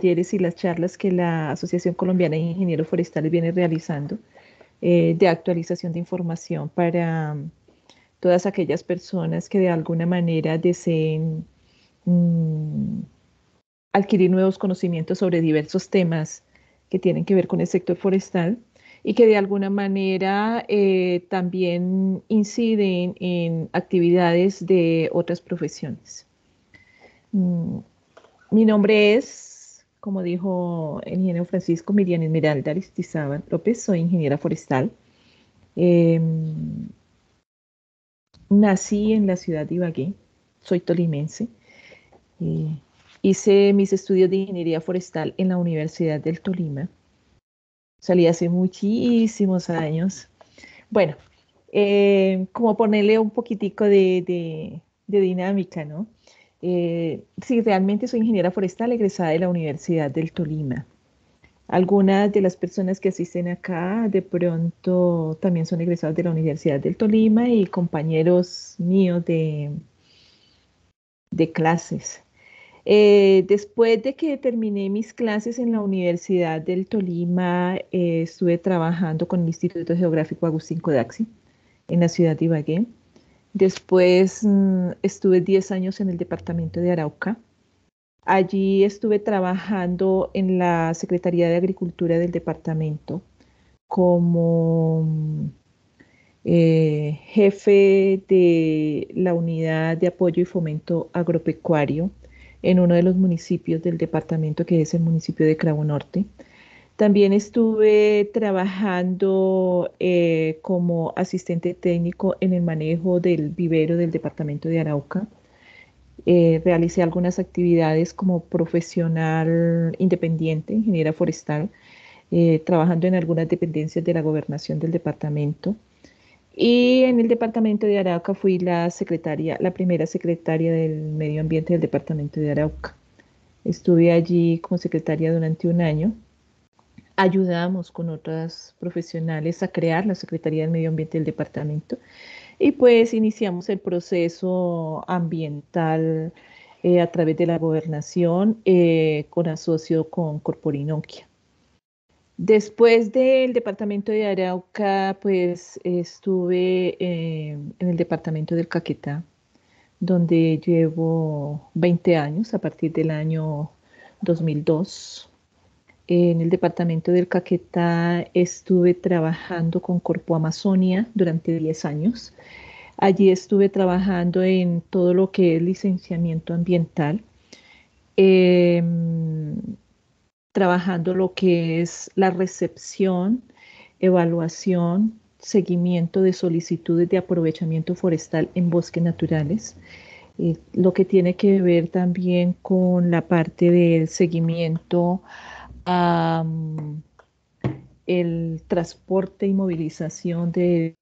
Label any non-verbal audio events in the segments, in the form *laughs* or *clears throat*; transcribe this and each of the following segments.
y las charlas que la Asociación Colombiana de Ingenieros Forestales viene realizando eh, de actualización de información para mm, todas aquellas personas que de alguna manera deseen mm, adquirir nuevos conocimientos sobre diversos temas que tienen que ver con el sector forestal y que de alguna manera eh, también inciden en actividades de otras profesiones. Mm, mi nombre es como dijo el ingeniero Francisco Miriam Esmeralda Aristizábal López, soy ingeniera forestal. Em, nací en la ciudad de Ibagué, soy tolimense. Eh, hice mis estudios de ingeniería forestal en la Universidad del Tolima. Salí hace muchísimos años. Bueno, eh, como ponerle un poquitico de dinámica, ¿no? Eh, sí, realmente soy ingeniera forestal egresada de la Universidad del Tolima. Algunas de las personas que asisten acá de pronto también son egresadas de la Universidad del Tolima y compañeros míos de, de clases. Eh, después de que terminé mis clases en la Universidad del Tolima, eh, estuve trabajando con el Instituto Geográfico Agustín Codaxi en la ciudad de Ibagué. Después mm, estuve 10 años en el departamento de Arauca. Allí estuve trabajando en la Secretaría de Agricultura del departamento como mm, eh, jefe de la unidad de apoyo y fomento agropecuario en uno de los municipios del departamento que es el municipio de Cravo Norte. También estuve trabajando eh, como asistente técnico en el manejo del vivero del departamento de Arauca. Eh, realicé algunas actividades como profesional independiente, ingeniera forestal, eh, trabajando en algunas dependencias de la gobernación del departamento. Y en el departamento de Arauca fui la secretaria, la primera secretaria del medio ambiente del departamento de Arauca. Estuve allí como secretaria durante un año ayudamos con otras profesionales a crear la Secretaría del Medio Ambiente del departamento y pues iniciamos el proceso ambiental eh, a través de la gobernación eh, con asocio con Corporinoquia. Después del departamento de Arauca, pues estuve em, en el departamento del Caquetá, donde llevo 20 años a partir del año 2002 en el departamento del Caquetá estuve trabajando con Corpo Amazonia durante 10 años. Allí estuve trabajando en todo lo que es licenciamiento ambiental, em, trabajando lo que es la recepción, evaluación, seguimiento de solicitudes de aprovechamiento forestal en bosques naturales. Eh, lo que tiene que ver también con la parte del seguimiento el transporte y movilización de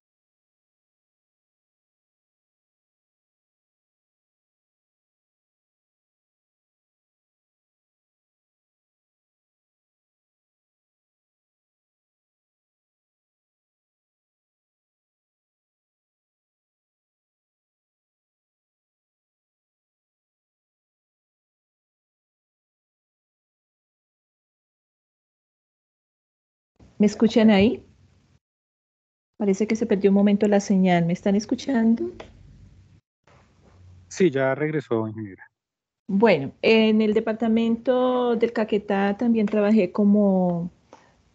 ¿Me escuchan ahí? Parece que se perdió un momento la señal. ¿Me están escuchando? Sí, ya regresó, ingeniera. Bueno, en el departamento del Caquetá también trabajé como,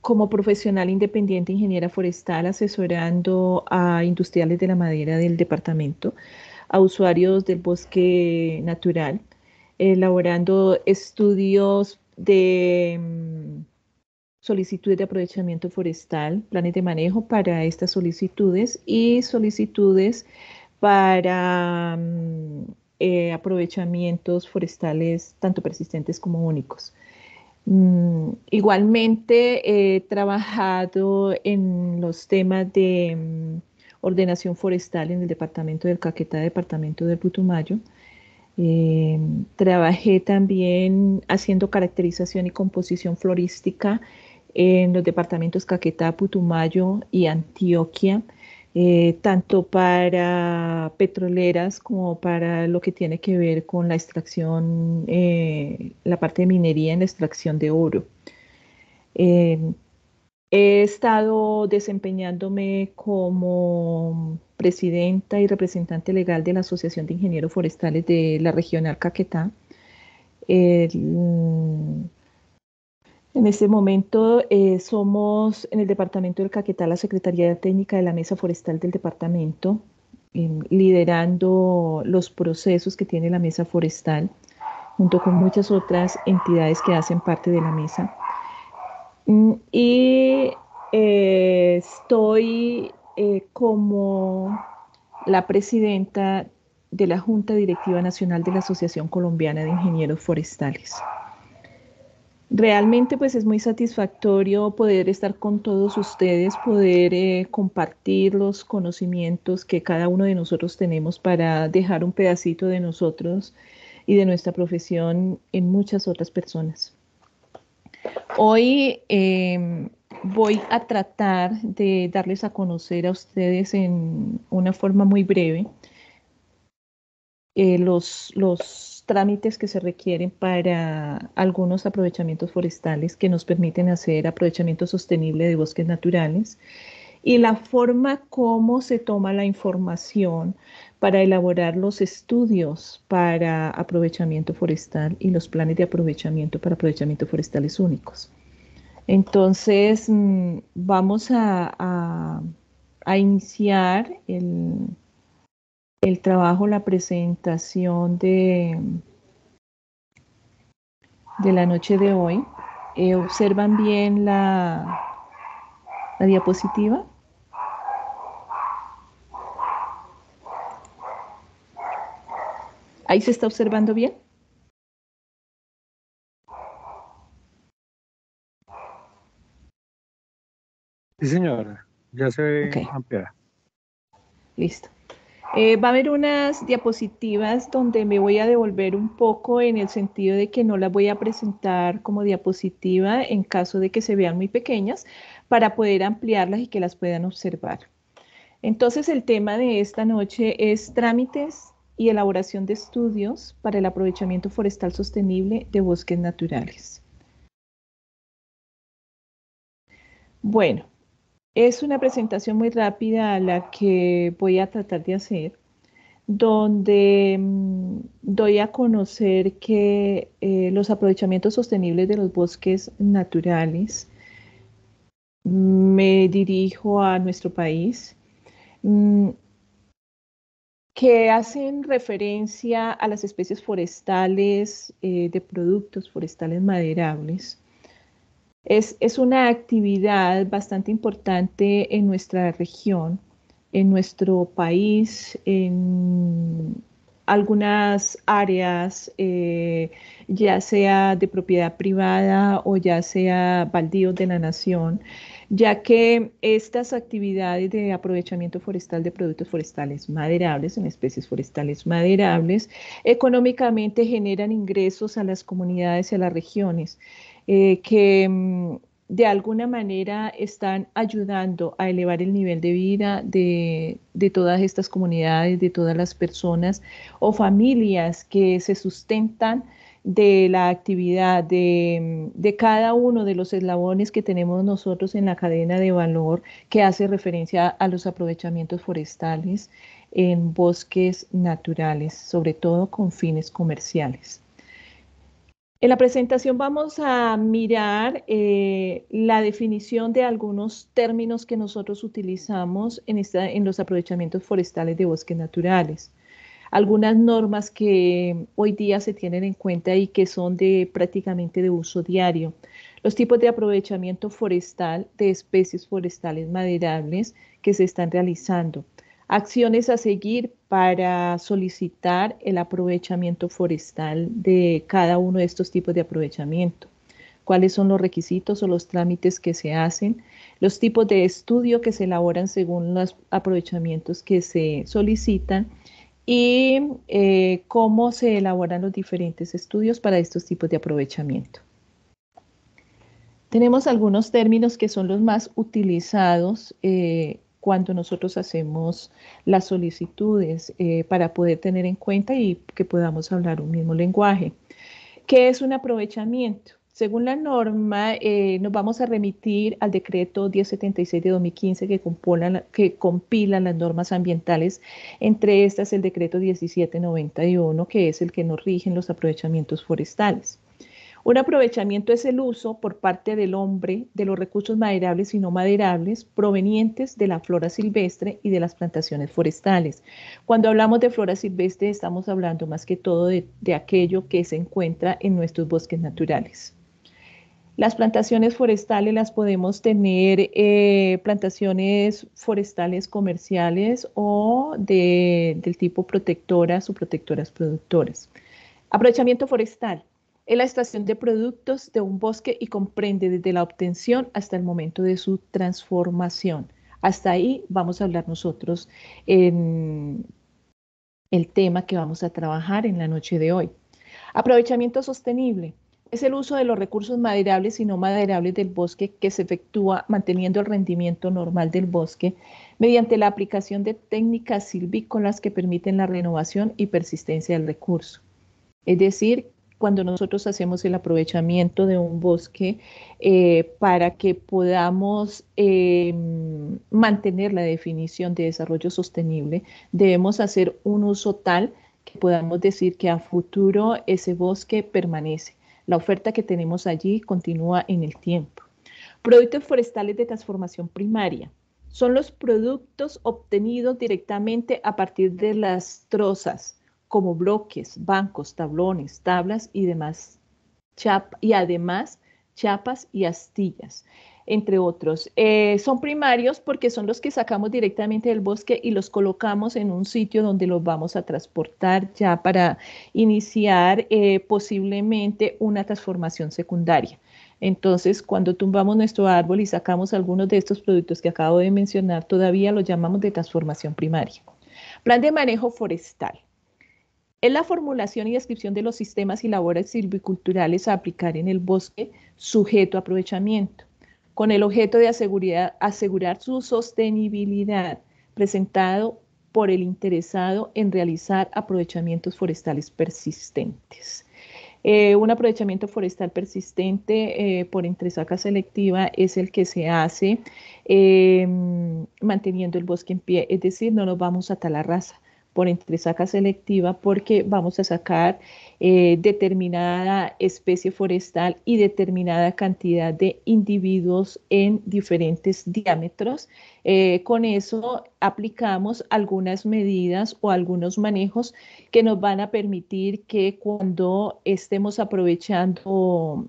como profesional independiente ingeniera forestal, asesorando a industriales de la madera del departamento, a usuarios del bosque natural, elaborando estudios de mm, solicitudes de aprovechamiento forestal, planes de manejo para estas solicitudes y solicitudes para mm, eh, aprovechamientos forestales tanto persistentes como únicos. Mm, igualmente he trabajado en los temas de mm, ordenación forestal en el departamento del Caquetá, departamento del Putumayo. Eh, trabajé también haciendo caracterización y composición florística en los departamentos Caquetá, Putumayo y Antioquia, eh, tanto para petroleras como para lo que tiene que ver con la extracción, eh, la parte de minería en la extracción de oro. Eh, he estado desempeñándome como presidenta y representante legal de la Asociación de Ingenieros Forestales de la Regional Caquetá. En este momento eh, somos en el departamento del Caquetá, la Secretaría Técnica de la Mesa Forestal del departamento, em, liderando los procesos que tiene la Mesa Forestal, junto con muchas otras entidades que hacen parte de la mesa. Mm, y eh, estoy eh, como la presidenta de la Junta Directiva Nacional de la Asociación Colombiana de Ingenieros Forestales. Realmente pues es muy satisfactorio poder estar con todos ustedes, poder eh, compartir los conocimientos que cada uno de nosotros tenemos para dejar un pedacito de nosotros y de nuestra profesión en muchas otras personas. Hoy em, voy a tratar de darles a conocer a ustedes en una forma muy breve eh, los, los trámites que se requieren para algunos aprovechamientos forestales que nos permiten hacer aprovechamiento sostenible de bosques naturales y la forma como se toma la información para elaborar los estudios para aprovechamiento forestal y los planes de aprovechamiento para aprovechamientos forestales únicos. Entonces, mm, vamos a, a iniciar el, el trabajo, la presentación de, de la noche de hoy. Eh, ¿Observan bien la, la diapositiva? ¿Ahí se está observando bien? Sí, señora. Ya se ve Listo. Eh, va a haber unas diapositivas donde me voy a devolver un poco en el sentido de que no las voy a presentar como diapositiva en caso de que se vean muy pequeñas para poder ampliarlas y que las puedan observar. Entonces el tema de esta noche es trámites y elaboración de estudios para el aprovechamiento forestal sostenible de bosques naturales. Bueno, es una presentación muy rápida la que voy a tratar de hacer, donde mm, doy a conocer que eh, los aprovechamientos sostenibles de los bosques naturales, mm, me dirijo a nuestro país, mm, que hacen referencia a las especies forestales eh, de productos forestales maderables es, una actividad bastante importante en nuestra región, en nuestro país, en algunas áreas, eh, ya sea de propiedad privada o ya sea baldíos de la nación, ya que estas actividades de aprovechamiento forestal de productos forestales maderables, en especies forestales maderables, económicamente generan ingresos a las comunidades y a las regiones. Eh, que mm, de alguna manera están ayudando a elevar el nivel de vida de, todas estas comunidades, de todas las personas o familias que se sustentan de la actividad mm, de, cada uno de los eslabones que tenemos nosotros en la cadena de valor que hace referencia a los aprovechamientos forestales en bosques naturales, sobre todo con fines comerciales. En la presentación vamos a mirar eh, la definición de algunos términos que nosotros utilizamos en, en los aprovechamientos forestales de bosques naturales. Algunas normas que hoy día se tienen en cuenta y que son de prácticamente de uso diario. Los tipos de aprovechamiento forestal de especies forestales maderables que se están realizando acciones a seguir para solicitar el aprovechamiento forestal de cada uno de estos tipos de aprovechamiento, cuáles son los requisitos o los trámites que se hacen, los tipos de estudio que se elaboran según los aprovechamientos que se solicitan y eh, cómo se elaboran los diferentes estudios para estos tipos de aprovechamiento. Tenemos algunos términos que son los más utilizados eh, cuando nosotros hacemos las solicitudes eh, para poder tener en cuenta y que podamos hablar un mismo lenguaje. ¿Qué es un aprovechamiento? Según la norma, eh, nos vamos a remitir al decreto 1076 de 2015 que, compila que compila las normas ambientales, entre estas el decreto 1791, que es el que nos rigen los aprovechamientos forestales. Un aprovechamiento es el uso por parte del hombre de los recursos maderables y no maderables provenientes de la flora silvestre y de las plantaciones forestales. Cuando hablamos de flora silvestre estamos hablando más que todo de, aquello que se encuentra en nuestros bosques naturales. Las plantaciones forestales las podemos tener eh, plantaciones forestales comerciales o del tipo protectoras o protectoras productoras. Aprovechamiento forestal la estación de productos de un bosque y comprende desde la obtención hasta el momento de su transformación. Hasta ahí vamos a hablar nosotros en el tema que vamos a trabajar en la noche de hoy. Aprovechamiento sostenible es el uso de los recursos maderables y no maderables del bosque que se efectúa manteniendo el rendimiento normal del bosque mediante la aplicación de técnicas silvícolas que permiten la renovación y persistencia del recurso. Es decir, cuando nosotros hacemos el aprovechamiento de un bosque eh, para que podamos em, mantener la definición de desarrollo sostenible, debemos hacer un uso tal que podamos decir que a futuro ese bosque permanece. La oferta que tenemos allí continúa en el tiempo. Productos forestales de transformación primaria son los productos obtenidos directamente a partir de las trozas, como bloques, bancos, tablones, tablas y demás, chap y además chapas y astillas, entre otros. Eh, son primarios porque son los que sacamos directamente del bosque y los colocamos en un sitio donde los vamos a transportar ya para iniciar eh, posiblemente una transformación secundaria. Entonces, cuando tumbamos nuestro árbol y sacamos algunos de estos productos que acabo de mencionar, todavía los llamamos de transformación primaria. Plan de manejo forestal es la formulación y descripción de los sistemas y labores silviculturales a aplicar en el bosque sujeto a aprovechamiento, con el objeto de asegurar, su sostenibilidad, presentado por el interesado en realizar aprovechamientos forestales persistentes. Eh, un aprovechamiento forestal persistente eh, por entresaca selectiva es el que se hace eh, manteniendo el bosque en pie, es decir, no nos vamos a talar raza, por entre selectiva porque vamos a sacar eh, determinada especie forestal y determinada cantidad de individuos en diferentes diámetros. Eh, con eso aplicamos algunas medidas o algunos manejos que nos van a permitir que cuando estemos aprovechando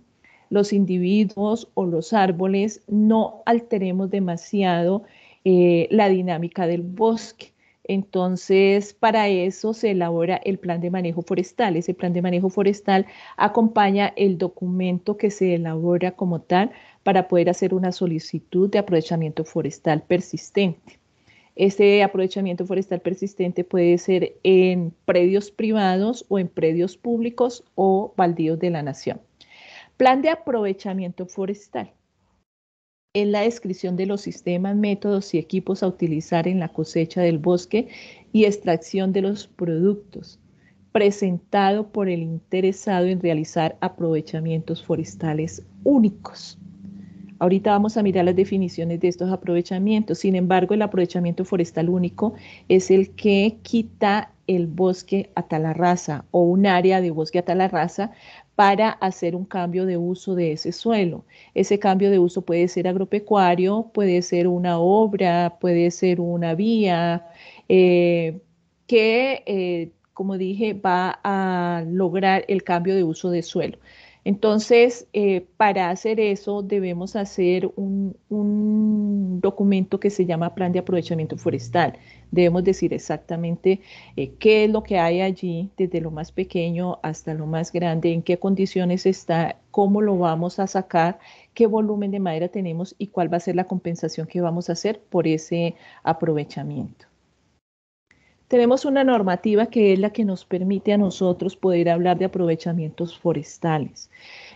los individuos o los árboles no alteremos demasiado eh, la dinámica del bosque. Entonces, para eso se elabora el plan de manejo forestal. Ese plan de manejo forestal acompaña el documento que se elabora como tal para poder hacer una solicitud de aprovechamiento forestal persistente. Este aprovechamiento forestal persistente puede ser en predios privados o en predios públicos o baldíos de la nación. Plan de aprovechamiento forestal es la descripción de los sistemas, métodos y equipos a utilizar en la cosecha del bosque y extracción de los productos, presentado por el interesado en realizar aprovechamientos forestales únicos. Ahorita vamos a mirar las definiciones de estos aprovechamientos. Sin embargo, el aprovechamiento forestal único es el que quita el bosque a talarraza raza o un área de bosque a talarraza. raza para hacer un cambio de uso de ese suelo. Ese cambio de uso puede ser agropecuario, puede ser una obra, puede ser una vía, eh, que, eh, como dije, va a lograr el cambio de uso de suelo. Entonces, eh, para hacer eso debemos hacer un, documento que se llama Plan de Aprovechamiento Forestal. Debemos decir exactamente eh, qué es lo que hay allí, desde lo más pequeño hasta lo más grande, en qué condiciones está, cómo lo vamos a sacar, qué volumen de madera tenemos y cuál va a ser la compensación que vamos a hacer por ese aprovechamiento. Tenemos una normativa que es la que nos permite a nosotros poder hablar de aprovechamientos forestales.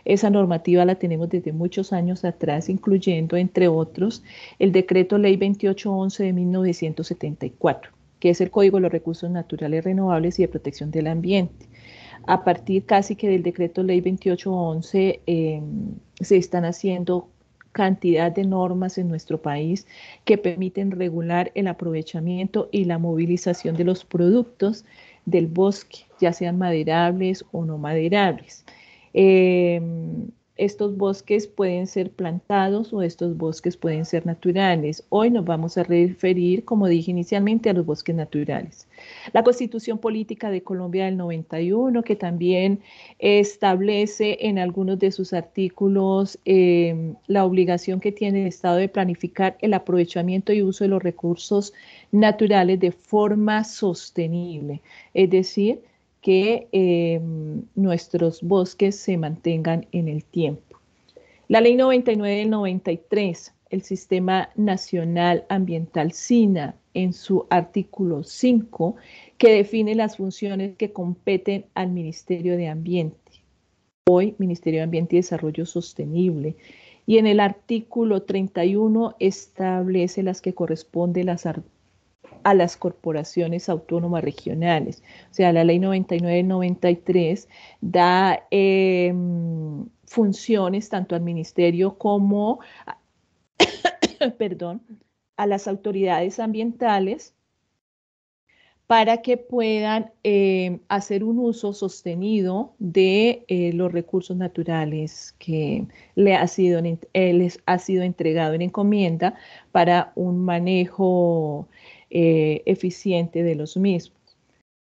Esa normativa la tenemos desde muchos años atrás, incluyendo, entre otros, el decreto ley 2811 de 1974, que es el Código de los Recursos Naturales Renovables y de Protección del Ambiente. A partir casi que del decreto ley 2811 eh, se están haciendo cantidad de normas en nuestro país que permiten regular el aprovechamiento y la movilización de los productos del bosque, ya sean maderables o no maderables. Em, estos bosques pueden ser plantados o estos bosques pueden ser naturales. Hoy nos vamos a referir, como dije inicialmente, a los bosques naturales. La Constitución Política de Colombia del 91, que también establece en algunos de sus artículos em, la obligación que tiene el Estado de planificar el aprovechamiento y uso de los recursos naturales de forma sostenible. Es decir, que em, nuestros bosques se mantengan en el tiempo. La ley 99 del 93, el Sistema Nacional Ambiental SINA, en su artículo 5, que define las funciones que competen al Ministerio de Ambiente, hoy Ministerio de Ambiente y Desarrollo Sostenible, y en el artículo 31 establece las que corresponden las, a las corporaciones autónomas regionales. O sea, la ley 99-93 da em, funciones tanto al ministerio como, a, *coughs* perdón, a las autoridades ambientales para que puedan em, hacer un uso sostenido de eh, los recursos naturales que le ha sido, eh, les ha sido entregado en encomienda para un manejo eh, eficiente de los mismos.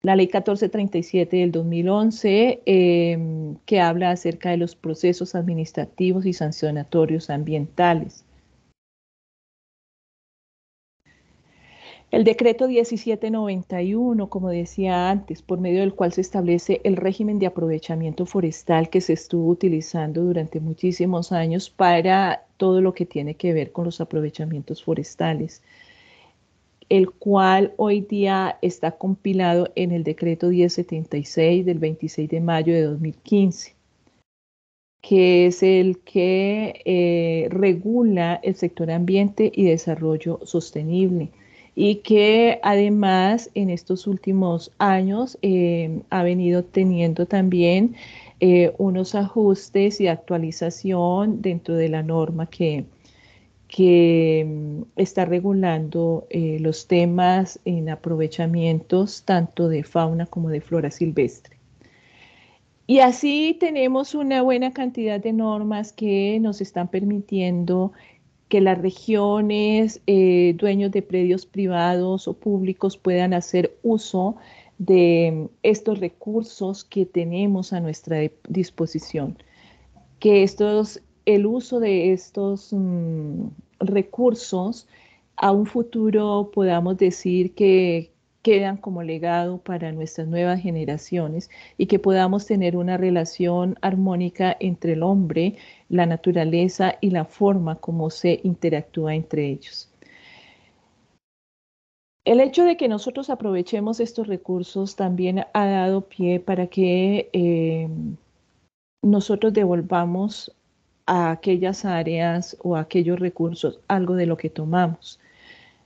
La ley 1437 del 2011, em, que habla acerca de los procesos administrativos y sancionatorios ambientales. El decreto 1791, como decía antes, por medio del cual se establece el régimen de aprovechamiento forestal que se estuvo utilizando durante muchísimos años para todo lo que tiene que ver con los aprovechamientos forestales el cual hoy día está compilado en el decreto 1076 del 26 de mayo de 2015, que es el que eh, regula el sector ambiente y desarrollo sostenible y que además en estos últimos años eh, ha venido teniendo también eh, unos ajustes y actualización dentro de la norma que, que mm, está regulando eh, los temas en aprovechamientos tanto de fauna como de flora silvestre. Y así tenemos una buena cantidad de normas que nos están permitiendo que las regiones, eh, dueños de predios privados o públicos puedan hacer uso de mm, estos recursos que tenemos a nuestra disposición que estos el uso de estos mm, recursos a un futuro podamos decir que quedan como legado para nuestras nuevas generaciones y que podamos tener una relación armónica entre el hombre, la naturaleza y la forma como se interactúa entre ellos. El hecho de que nosotros aprovechemos estos recursos también ha dado pie para que eh, nosotros devolvamos a aquellas áreas o aquellos recursos algo de lo que tomamos.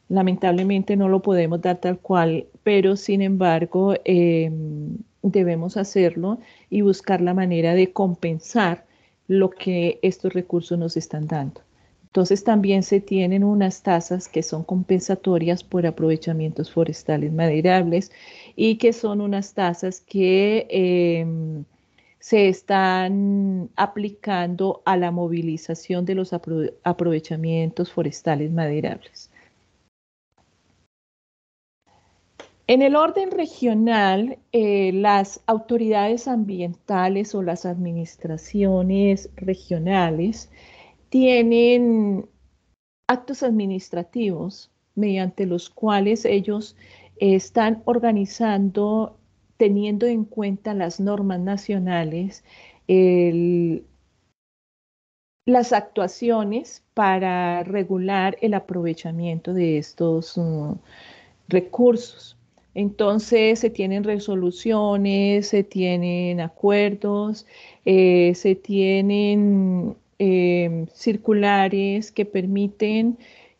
Lamentablemente no lo podemos dar tal cual, pero sin embargo em, debemos hacerlo y buscar la manera de compensar lo que estos recursos nos están dando. Entonces también se tienen unas tasas que son compensatorias por aprovechamientos forestales maderables y que son unas tasas que... Em, se están aplicando a la movilización de los aprovechamientos forestales maderables. En el orden regional, eh, las autoridades ambientales o las administraciones regionales tienen actos administrativos mediante los cuales ellos están organizando teniendo en cuenta las normas nacionales, las actuaciones para regular el aprovechamiento de estos mm, recursos. Entonces se tienen resoluciones, se tienen acuerdos, eh, se tienen eh, circulares que permiten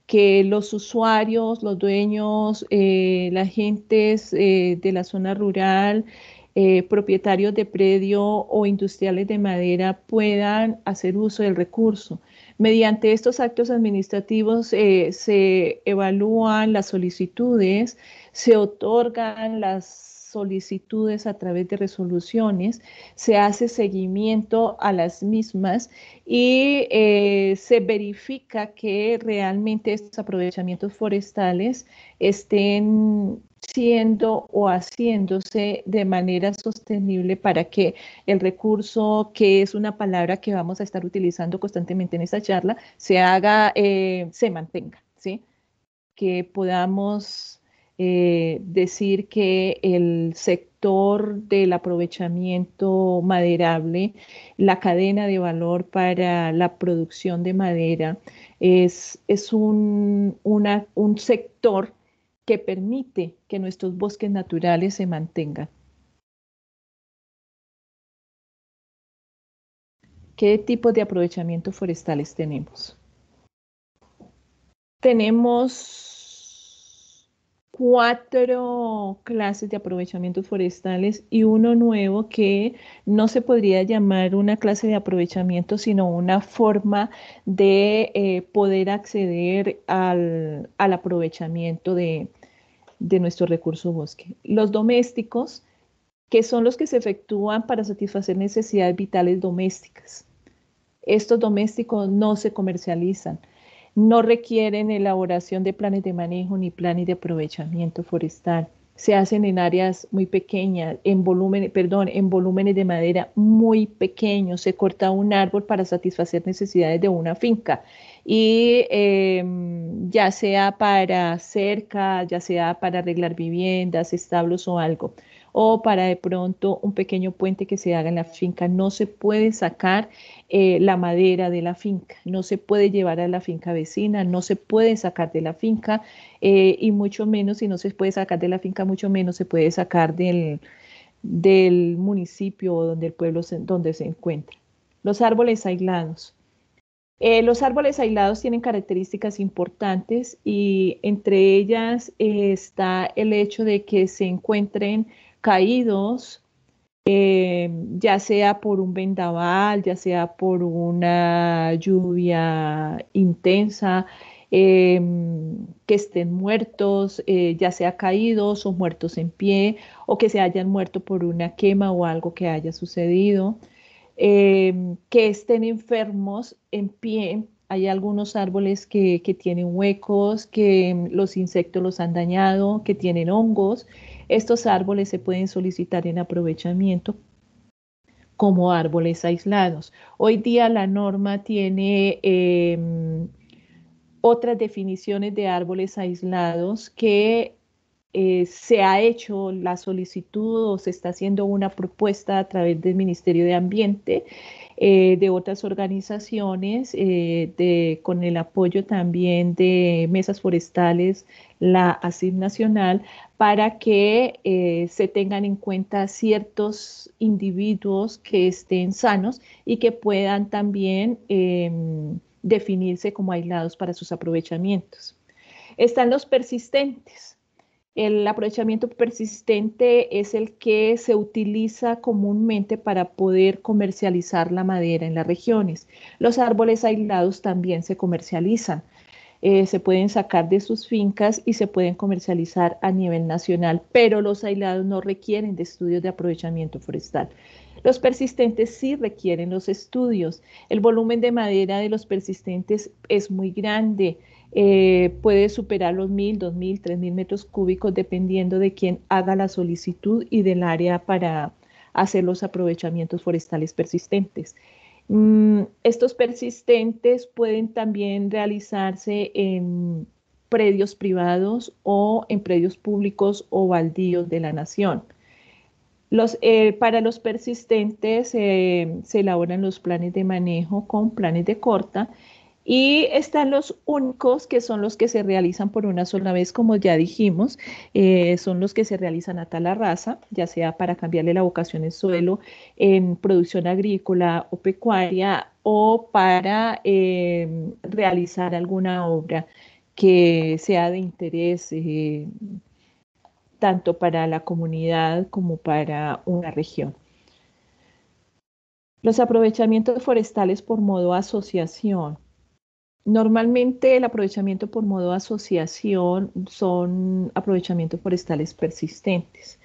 que los usuarios, los dueños, eh, las la eh, de la zona rural, eh, propietarios de predio o industriales de madera puedan hacer uso del recurso. Mediante estos actos administrativos se evalúan las solicitudes, se otorgan las solicitudes a través de resoluciones, se hace seguimiento a las mismas y eh, se verifica que realmente estos aprovechamientos forestales estén siendo o haciéndose de manera sostenible para que el recurso, que es una palabra que vamos a estar utilizando constantemente en esta charla, se haga, eh, se mantenga, ¿sí? Que podamos eh, decir que el sector del aprovechamiento maderable, la cadena de valor para la producción de madera, es, un, sector que permite que nuestros bosques naturales se mantengan. ¿Qué tipos de aprovechamiento forestales tenemos? Tenemos cuatro clases de aprovechamientos forestales y uno nuevo que no se podría llamar una clase de aprovechamiento, sino una forma de eh, poder acceder al, aprovechamiento de, nuestro recurso bosque. Los domésticos, que son los que se efectúan para satisfacer necesidades vitales domésticas. Estos domésticos no se comercializan no requieren elaboración de planes de manejo ni planes de aprovechamiento forestal. Se hacen en áreas muy pequeñas, en volumen, perdón, en volúmenes de madera muy pequeños. Se corta un árbol para satisfacer necesidades de una finca y em, ya sea para cerca, ya sea para arreglar viviendas, establos o algo o para de pronto un pequeño puente que se haga en la finca. No se puede sacar eh, la madera de la finca, no se puede llevar a la finca vecina, no se puede sacar de la finca eh, y mucho menos, si no se puede sacar de la finca, mucho menos se puede sacar del, del municipio o donde el pueblo donde se encuentra. Los árboles aislados. Eh, los árboles aislados tienen características importantes y entre ellas está el hecho de que se encuentren caídos, em, ya sea por un vendaval, ya sea por una lluvia intensa, em, que estén muertos, eh, ya sea caídos o muertos en pie, o que se hayan muerto por una quema o algo que haya sucedido, em, que estén enfermos en pie. Hay algunos árboles que, que tienen huecos, que los insectos los han dañado, que tienen hongos. Estos árboles se pueden solicitar en aprovechamiento como árboles aislados. Hoy día la norma tiene em, otras definiciones de árboles aislados que eh, se ha hecho la solicitud o se está haciendo una propuesta a través del Ministerio de Ambiente eh, de otras organizaciones, eh, con el apoyo también de mesas forestales, la ASIM Nacional, para que eh, se tengan en cuenta ciertos individuos que estén sanos y que puedan también em, definirse como aislados para sus aprovechamientos. Están los persistentes. El aprovechamiento persistente es el que se utiliza comúnmente para poder comercializar la madera en las regiones. Los árboles aislados también se comercializan. Eh, se pueden sacar de sus fincas y se pueden comercializar a nivel nacional, pero los aislados no requieren de estudios de aprovechamiento forestal. Los persistentes sí requieren los estudios. El volumen de madera de los persistentes es muy grande. Eh, puede superar los 1.000, 2.000, 3.000 metros cúbicos dependiendo de quién haga la solicitud y del área para hacer los aprovechamientos forestales persistentes. Mm, estos persistentes pueden también realizarse en predios privados o en predios públicos o baldíos de la nación. Eh, para los persistentes eh, se elaboran los planes de manejo con planes de corta y están los únicos, que son los que se realizan por una sola vez, como ya dijimos, eh, son los que se realizan a tal raza, ya sea para cambiarle la vocación en suelo, en producción agrícola o pecuaria, o para em, realizar alguna obra que sea de interés eh, tanto para la comunidad como para una región. Los aprovechamientos forestales por modo asociación Normalmente el aprovechamiento por modo asociación son aprovechamientos forestales persistentes.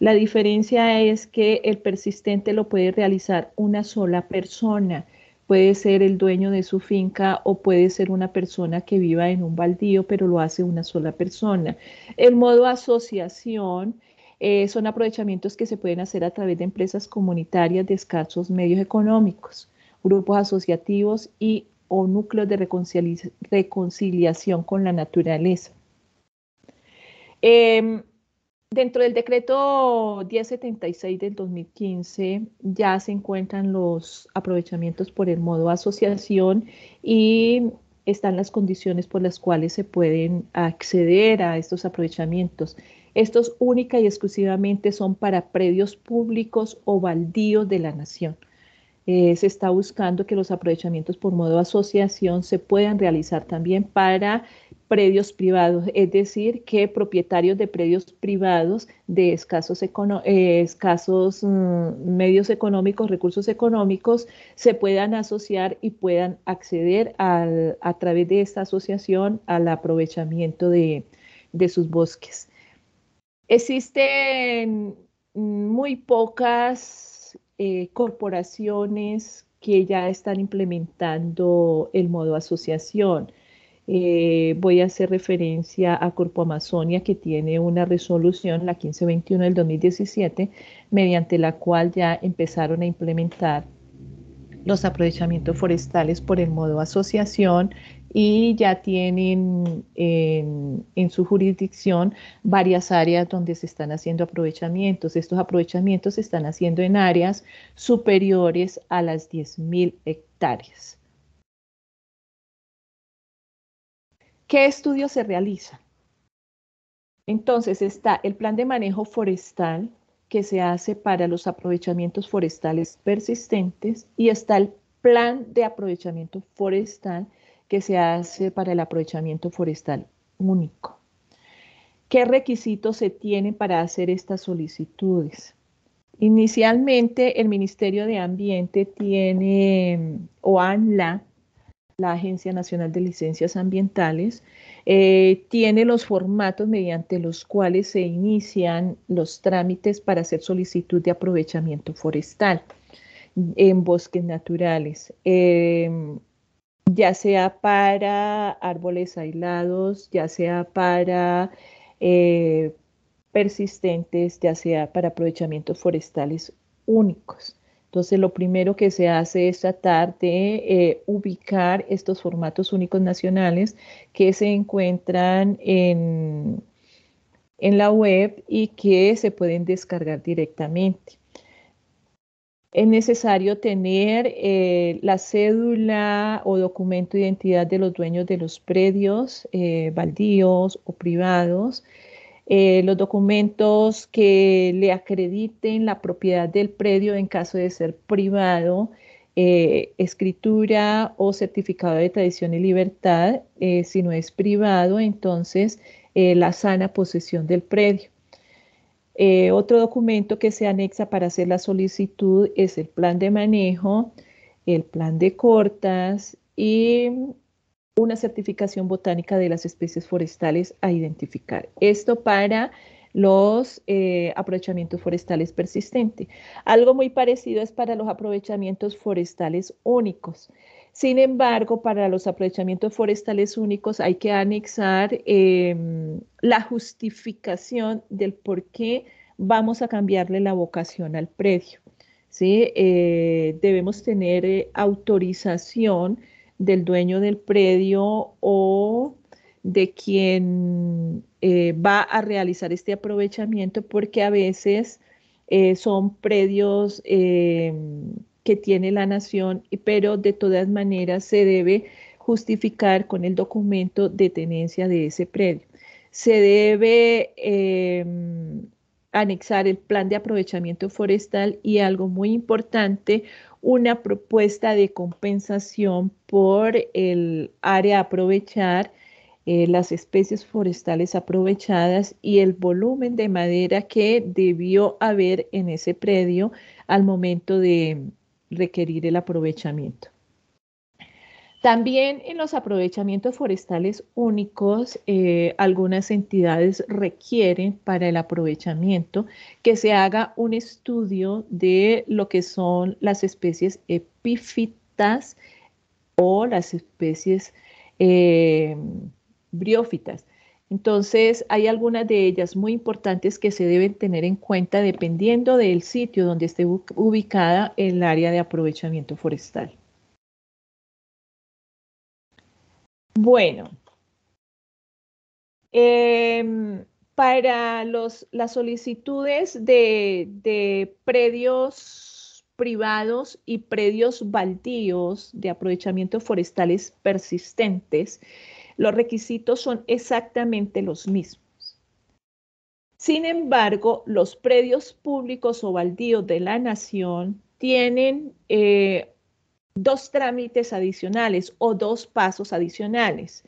La diferencia es que el persistente lo puede realizar una sola persona, puede ser el dueño de su finca o puede ser una persona que viva en un baldío, pero lo hace una sola persona. El modo asociación eh, son aprovechamientos que se pueden hacer a través de empresas comunitarias de escasos medios económicos, grupos asociativos y o núcleos de reconciliación con la naturaleza. Em, dentro del decreto 1076 del 2015 ya se encuentran los aprovechamientos por el modo asociación y están las condiciones por las cuales se pueden acceder a estos aprovechamientos. Estos única y exclusivamente son para predios públicos o baldíos de la nación. Eh, se está buscando que los aprovechamientos por modo asociación se puedan realizar también para predios privados, es decir, que propietarios de predios privados de escasos, eh, escasos mm, medios económicos, recursos económicos, se puedan asociar y puedan acceder al, a través de esta asociación al aprovechamiento de sus bosques. Existen muy pocas eh, corporaciones que ya están implementando el modo asociación. Eh, voy a hacer referencia a Corpo Amazonia, que tiene una resolución, la 1521 del 2017, mediante la cual ya empezaron a implementar los aprovechamientos forestales por el modo asociación y ya tienen en, su jurisdicción varias áreas donde se están haciendo aprovechamientos. Estos aprovechamientos se están haciendo en áreas superiores a las 10.000 hectáreas. ¿Qué estudios se realizan? Entonces está el plan de manejo forestal que se hace para los aprovechamientos forestales persistentes y está el plan de aprovechamiento forestal que se hace para el aprovechamiento forestal único. ¿Qué requisitos se tienen para hacer estas solicitudes? Inicialmente, el Ministerio de Ambiente tiene, o ANLA, la Agencia Nacional de Licencias Ambientales, eh, tiene los formatos mediante los cuales se inician los trámites para hacer solicitud de aprovechamiento forestal en bosques naturales. Em, ya sea para árboles aislados, ya sea para eh, persistentes, ya sea para aprovechamientos forestales únicos. Entonces, lo primero que se hace es tratar de eh, ubicar estos formatos únicos nacionales que se encuentran en la web y que se pueden descargar directamente es necesario tener eh, la cédula o documento de identidad de los dueños de los predios eh, baldíos o privados, eh, los documentos que le acrediten la propiedad del predio en caso de ser privado, escritura o certificado de tradición y libertad, si no es privado, entonces la sana posesión del predio. Eh, otro documento que se anexa para hacer la solicitud es el plan de manejo, el plan de cortas y una certificación botánica de las especies forestales a identificar. Esto para los eh, aprovechamientos forestales persistentes. Algo muy parecido es para los aprovechamientos forestales únicos. Sin embargo, para los aprovechamientos forestales únicos hay que anexar em, la justificación del por qué vamos a cambiarle la vocación al predio. ¿sí? Eh, debemos tener eh, autorización del dueño del predio o de quien eh, va a realizar este aprovechamiento porque a veces son predios em, que tiene la nación, pero de todas maneras se debe justificar con el documento de tenencia de ese predio. Se debe em, anexar el plan de aprovechamiento forestal y algo muy importante, una propuesta de compensación por el área a aprovechar, eh, las especies forestales aprovechadas y el volumen de madera que debió haber en ese predio al momento de, requerir el aprovechamiento. También en los aprovechamientos forestales únicos, eh, algunas entidades requieren para el aprovechamiento que se haga un estudio de lo que son las especies epífitas o las especies eh, briófitas. Entonces, hay algunas de ellas muy importantes que se deben tener en cuenta dependiendo del sitio donde esté ubicada el área de aprovechamiento forestal. Bueno, em, para las solicitudes de, de predios privados y predios baldíos de aprovechamiento forestales persistentes, los requisitos son exactamente los mismos. Sin embargo, los predios públicos o baldíos de la nación tienen eh, dos trámites adicionales o dos pasos adicionales.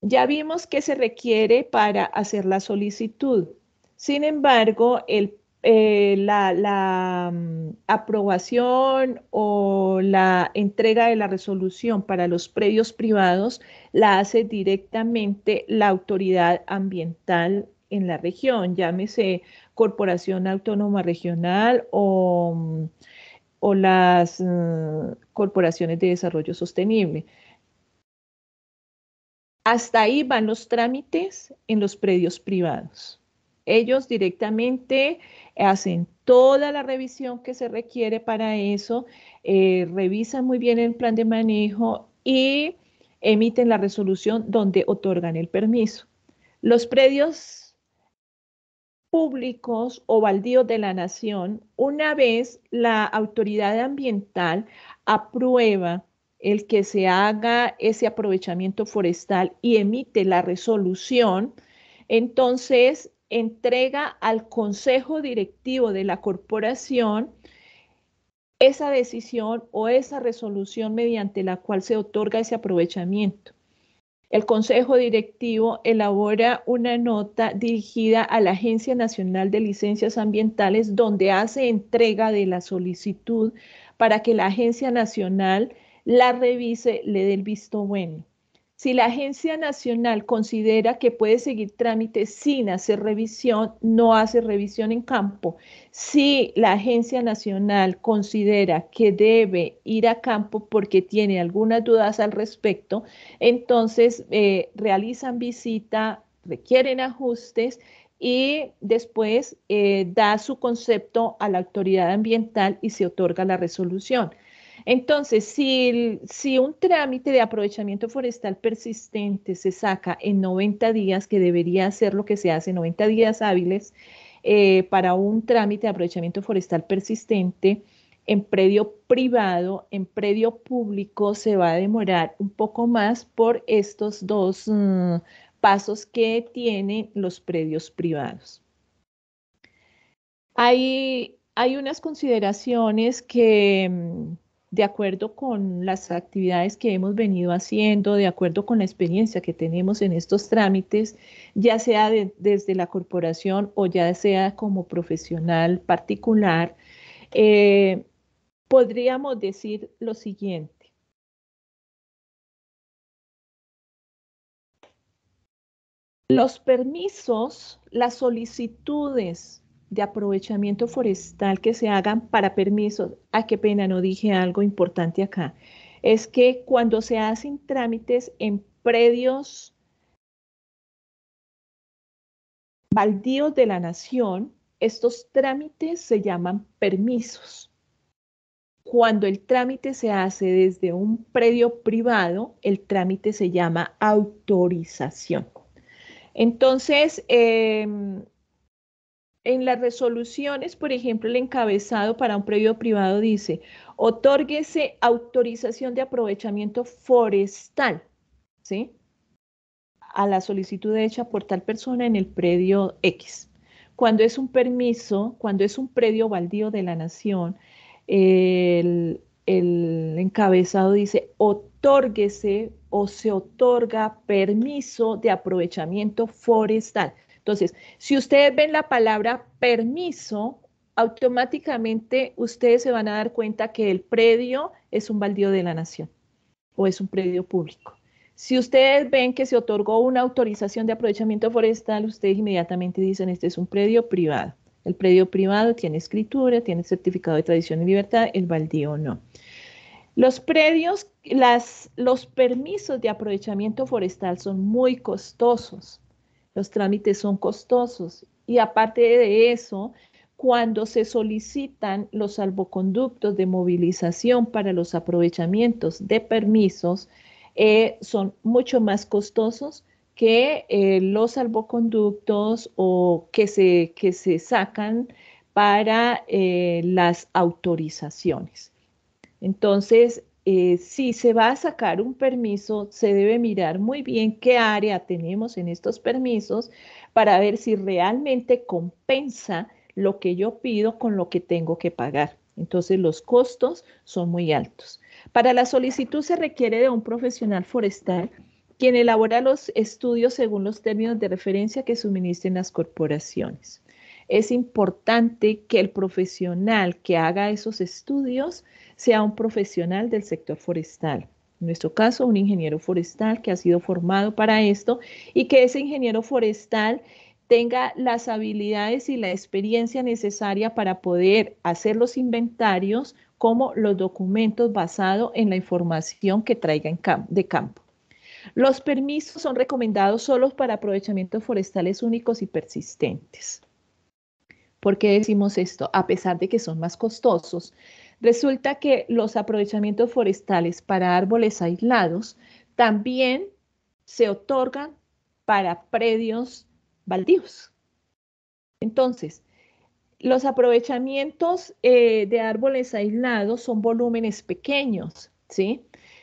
Ya vimos que se requiere para hacer la solicitud. Sin embargo, el eh, la, mm, aprobación o la entrega de la resolución para los predios privados la hace directamente la autoridad ambiental en la región, llámese Corporación Autónoma Regional o, mm, las mm, corporaciones de desarrollo sostenible. Hasta ahí van los trámites en los predios privados. Ellos directamente hacen toda la revisión que se requiere para eso, eh, revisan muy bien el plan de manejo y emiten la resolución donde otorgan el permiso. Los predios públicos o baldíos de la nación, una vez la autoridad ambiental aprueba el que se haga ese aprovechamiento forestal y emite la resolución, entonces entrega al consejo directivo de la corporación esa decisión o esa resolución mediante la cual se otorga ese aprovechamiento. El Consejo Directivo elabora una nota dirigida a la Agencia Nacional de Licencias Ambientales donde hace entrega de la solicitud para que la Agencia Nacional la revise, le dé el visto bueno. Si la agencia nacional considera que puede seguir trámite sin hacer revisión, no hace revisión en campo. Si la agencia nacional considera que debe ir a campo porque tiene algunas dudas al respecto, entonces eh, realizan visita, requieren ajustes y después eh, da su concepto a la autoridad ambiental y se otorga la resolución. Entonces, si, un trámite de aprovechamiento forestal persistente se saca en 90 días, que debería ser lo que se hace, 90 días hábiles, eh, para un trámite de aprovechamiento forestal persistente en predio privado, en predio público, se va a demorar un poco más por estos dos mm, pasos que tienen los predios privados. Hay, unas consideraciones que... Mm, de acuerdo con las actividades que hemos venido haciendo, de acuerdo con la experiencia que tenemos en estos trámites, ya sea desde la corporación o ya sea como profesional particular, eh, podríamos decir lo siguiente. Los permisos, las solicitudes de aprovechamiento forestal que se hagan para permisos. A ah, qué pena, no dije algo importante acá. Es que cuando se hacen trámites en predios baldíos de la nación, estos trámites se llaman permisos. Cuando el trámite se hace desde un predio privado, el trámite se llama autorización. Entonces, em, en las resoluciones, por ejemplo, el encabezado para un predio privado dice, otórguese autorización de aprovechamiento forestal, ¿sí? A la solicitud hecha por tal persona en el predio X. Cuando es un permiso, cuando es un predio baldío de la nación, el, encabezado dice, otórguese o se otorga permiso de aprovechamiento forestal. Entonces, si ustedes ven la palabra permiso, automáticamente ustedes se van a dar cuenta que el predio es un baldío de la nación o es un predio público. Si ustedes ven que se otorgó una autorización de aprovechamiento forestal, ustedes inmediatamente dicen, este es un predio privado. El predio privado tiene escritura, tiene certificado de tradición y libertad, el baldío no. Los predios, las, los permisos de aprovechamiento forestal son muy costosos. Los trámites son costosos y aparte de eso, cuando se solicitan los salvoconductos de movilización para los aprovechamientos de permisos, eh, son mucho más costosos que eh, los salvoconductos o que se, que se sacan para eh, las autorizaciones. Entonces, eh, si se va a sacar un permiso, se debe mirar muy bien qué área tenemos en estos permisos para ver si realmente compensa lo que yo pido con lo que tengo que pagar. Entonces los costos son muy altos. Para la solicitud se requiere de un profesional forestal quien elabora los estudios según los términos de referencia que suministren las corporaciones. Es importante que el profesional que haga esos estudios sea un profesional del sector forestal. En nuestro caso, un ingeniero forestal que ha sido formado para esto y que ese ingeniero forestal tenga las habilidades y la experiencia necesaria para poder hacer los inventarios como los documentos basados en la información que traiga de campo. Los permisos son recomendados solo para aprovechamientos forestales únicos y persistentes. ¿Por qué decimos esto? A pesar de que son más costosos, Resulta que los aprovechamientos forestales para árboles aislados también se otorgan para predios baldíos. Entonces, los aprovechamientos eh, de árboles aislados son volúmenes pequeños, ¿sí?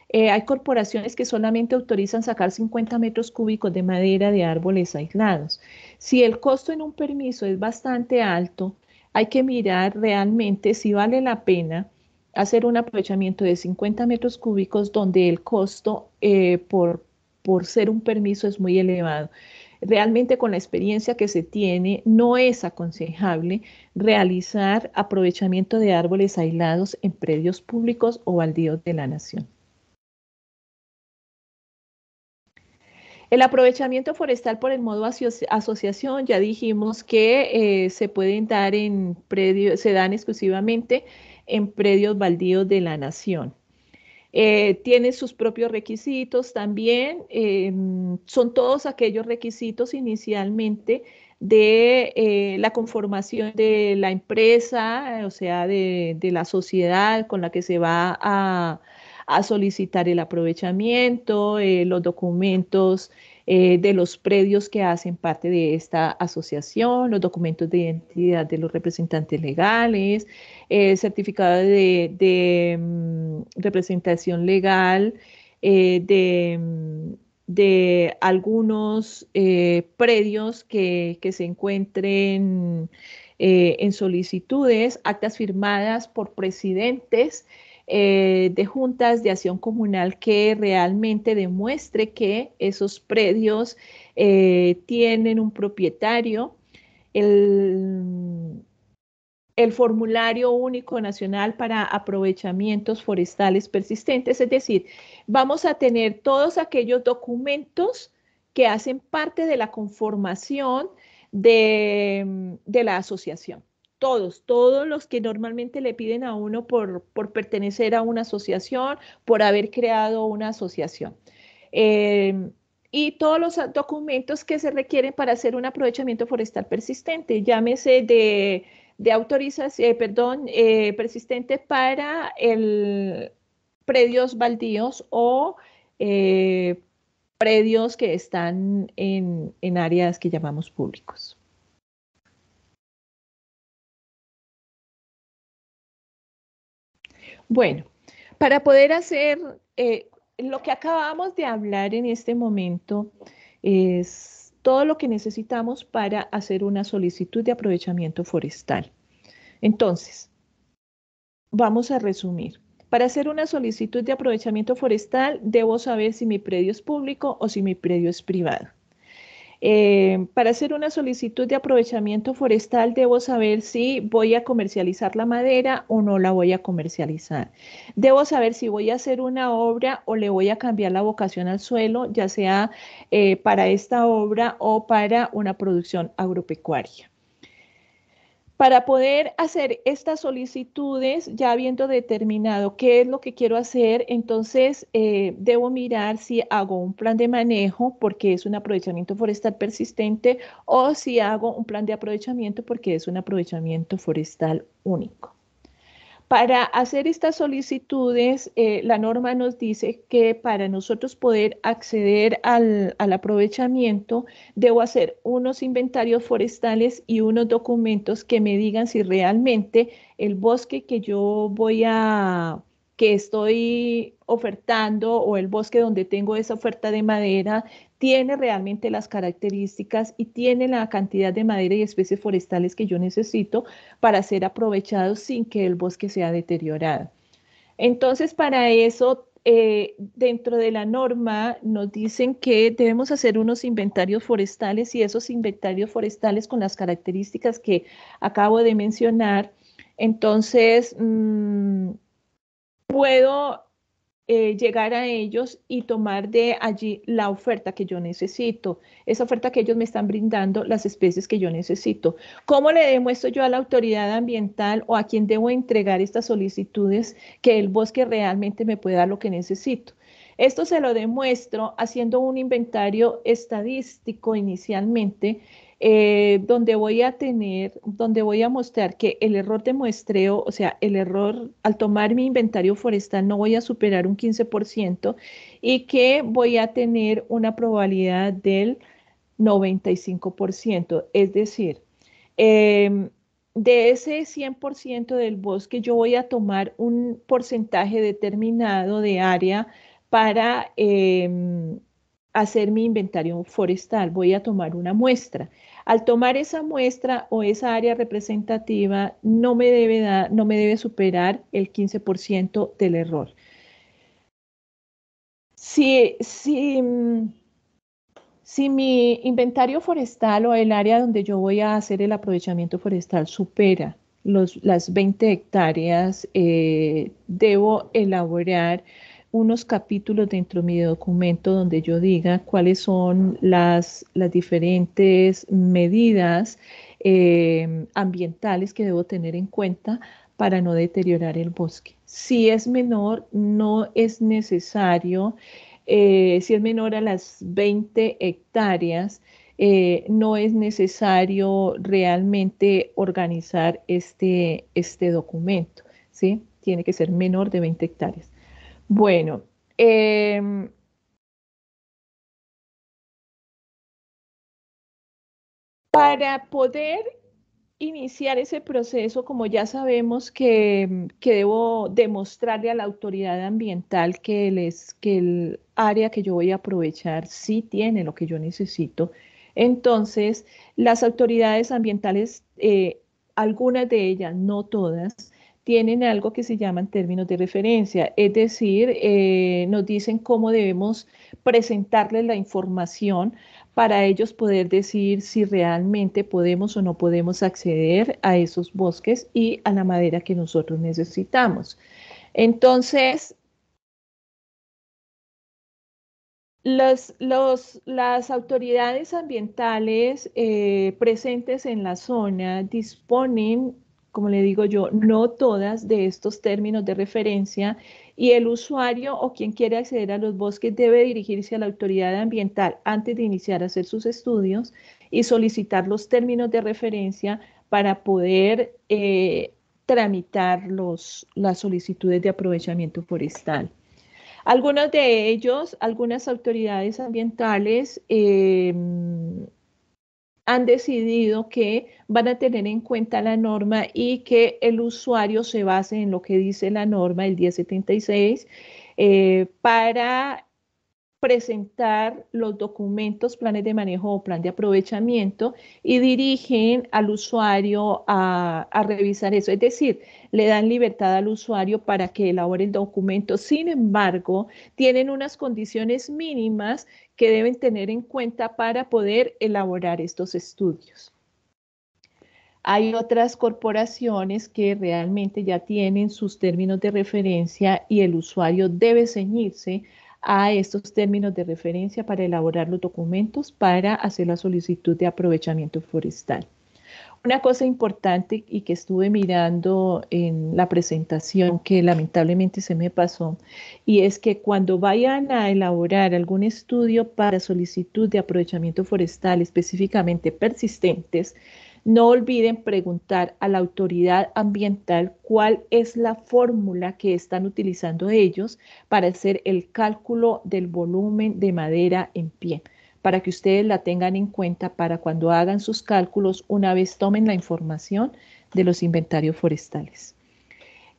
Eh, hay corporaciones que solamente autorizan sacar 50 metros cúbicos de madera de árboles aislados. Si el costo en un permiso es bastante alto, hay que mirar realmente si vale la pena hacer un aprovechamiento de 50 metros cúbicos donde el costo eh, por, por ser un permiso es muy elevado. Realmente con la experiencia que se tiene, no es aconsejable realizar aprovechamiento de árboles aislados en predios públicos o baldíos de la nación. El aprovechamiento forestal por el modo asociación, ya dijimos que eh, se pueden dar en predios, se dan exclusivamente en predios baldíos de la nación. Eh, tiene sus propios requisitos también, em, son todos aquellos requisitos inicialmente de eh, la conformación de la empresa, o sea, de, la sociedad con la que se va a, a solicitar el aprovechamiento, eh, los documentos eh, de los predios que hacen parte de esta asociación, los documentos de identidad de los representantes legales, eh, certificado de, mm, representación legal eh, mm, de, algunos predios que, que, se encuentren en solicitudes, actas firmadas por presidentes eh, de juntas de acción comunal que realmente demuestre que esos predios eh, tienen un propietario. El, formulario único nacional para aprovechamientos forestales persistentes, es decir, vamos a tener todos aquellos documentos que hacen parte de la conformación de la asociación todos, todos los que normalmente le piden a uno por, pertenecer a una asociación, por haber creado una asociación. Em, y todos los documentos que se requieren para hacer un aprovechamiento forestal persistente, llámese de, autorización, eh, perdón, eh, persistente para el predios baldíos o eh, predios que están en áreas que llamamos públicos. Bueno, para poder hacer eh, lo que acabamos de hablar en este momento es todo lo que necesitamos para hacer una solicitud de aprovechamiento forestal. Entonces, vamos a resumir. Para hacer una solicitud de aprovechamiento forestal, debo saber si mi predio es público o si mi predio es privado. Eh, para hacer una solicitud de aprovechamiento forestal debo saber si voy a comercializar la madera o no la voy a comercializar. Debo saber si voy a hacer una obra o le voy a cambiar la vocación al suelo, ya sea eh, para esta obra o para una producción agropecuaria. Para poder hacer estas solicitudes, ya habiendo determinado qué es lo que quiero hacer, entonces eh, debo mirar si hago un plan de manejo porque es un aprovechamiento forestal persistente o si hago un plan de aprovechamiento porque es un aprovechamiento forestal único. Para hacer estas solicitudes, eh, la norma nos dice que para nosotros poder acceder al, aprovechamiento, debo hacer unos inventarios forestales y unos documentos que me digan si realmente el bosque que yo voy a que estoy ofertando o el bosque donde tengo esa oferta de madera tiene realmente las características y tiene la cantidad de madera y especies forestales que yo necesito para ser aprovechado sin que el bosque sea deteriorado. Entonces, para eso, eh, dentro de la norma nos dicen que debemos hacer unos inventarios forestales y esos inventarios forestales con las características que acabo de mencionar, entonces... Mm, puedo eh, llegar a ellos y tomar de allí la oferta que yo necesito, esa oferta que ellos me están brindando, las especies que yo necesito. ¿Cómo le demuestro yo a la autoridad ambiental o a quien debo entregar estas solicitudes que el bosque realmente me puede dar lo que necesito? Esto se lo demuestro haciendo un inventario estadístico inicialmente eh, donde voy a tener, donde voy a mostrar que el error de muestreo, o sea, el error al tomar mi inventario forestal no voy a superar un 15% y que voy a tener una probabilidad del 95%. Es decir, em, de ese 100% del bosque yo voy a tomar un porcentaje determinado de área para... Em, hacer mi inventario forestal, voy a tomar una muestra. Al tomar esa muestra o esa área representativa, no me debe, no me debe superar el 15% del error. Si, si, si mi inventario forestal o el área donde yo voy a hacer el aprovechamiento forestal supera los, las 20 hectáreas, eh, debo elaborar unos capítulos dentro de mi documento donde yo diga cuáles son las, diferentes medidas eh, ambientales que debo tener en cuenta para no deteriorar el bosque. Si es menor, no es necesario, eh, si es menor a las 20 hectáreas, eh, no es necesario realmente organizar este, este documento, Tiene que ser menor de 20 hectáreas. Bueno, em, para poder iniciar ese proceso, como ya sabemos que, debo demostrarle a la autoridad ambiental que el, que el área que yo voy a aprovechar sí tiene lo que yo necesito, entonces las autoridades ambientales, eh, algunas de ellas, no todas, tienen algo que se llaman términos de referencia, es decir, eh, nos dicen cómo debemos presentarles la información para ellos poder decir si realmente podemos o no podemos acceder a esos bosques y a la madera que nosotros necesitamos. Entonces, las autoridades ambientales eh, presentes en la zona disponen como le digo yo, no todas de estos términos de referencia y el usuario o quien quiere acceder a los bosques debe dirigirse a la autoridad ambiental antes de iniciar a hacer sus estudios y solicitar los términos de referencia para poder eh, tramitar los, las solicitudes de aprovechamiento forestal. Algunos de ellos, algunas autoridades ambientales em, han decidido que van a tener en cuenta la norma y que el usuario se base en lo que dice la norma, el 1076, eh, para presentar los documentos, planes de manejo o plan de aprovechamiento y dirigen al usuario a, revisar eso. Es decir, le dan libertad al usuario para que elabore el documento. Sin embargo, tienen unas condiciones mínimas que deben tener en cuenta para poder elaborar estos estudios. Hay otras corporaciones que realmente ya tienen sus términos de referencia y el usuario debe ceñirse a estos términos de referencia para elaborar los documentos para hacer la solicitud de aprovechamiento forestal. Una cosa importante y que estuve mirando en la presentación que lamentablemente se me pasó, y es que cuando vayan a elaborar algún estudio para solicitud de aprovechamiento forestal, específicamente persistentes, no olviden preguntar a la autoridad ambiental cuál es la fórmula que están utilizando ellos para hacer el cálculo del volumen de madera en pie para que ustedes la tengan en cuenta para cuando hagan sus cálculos una vez tomen la información de los inventarios forestales.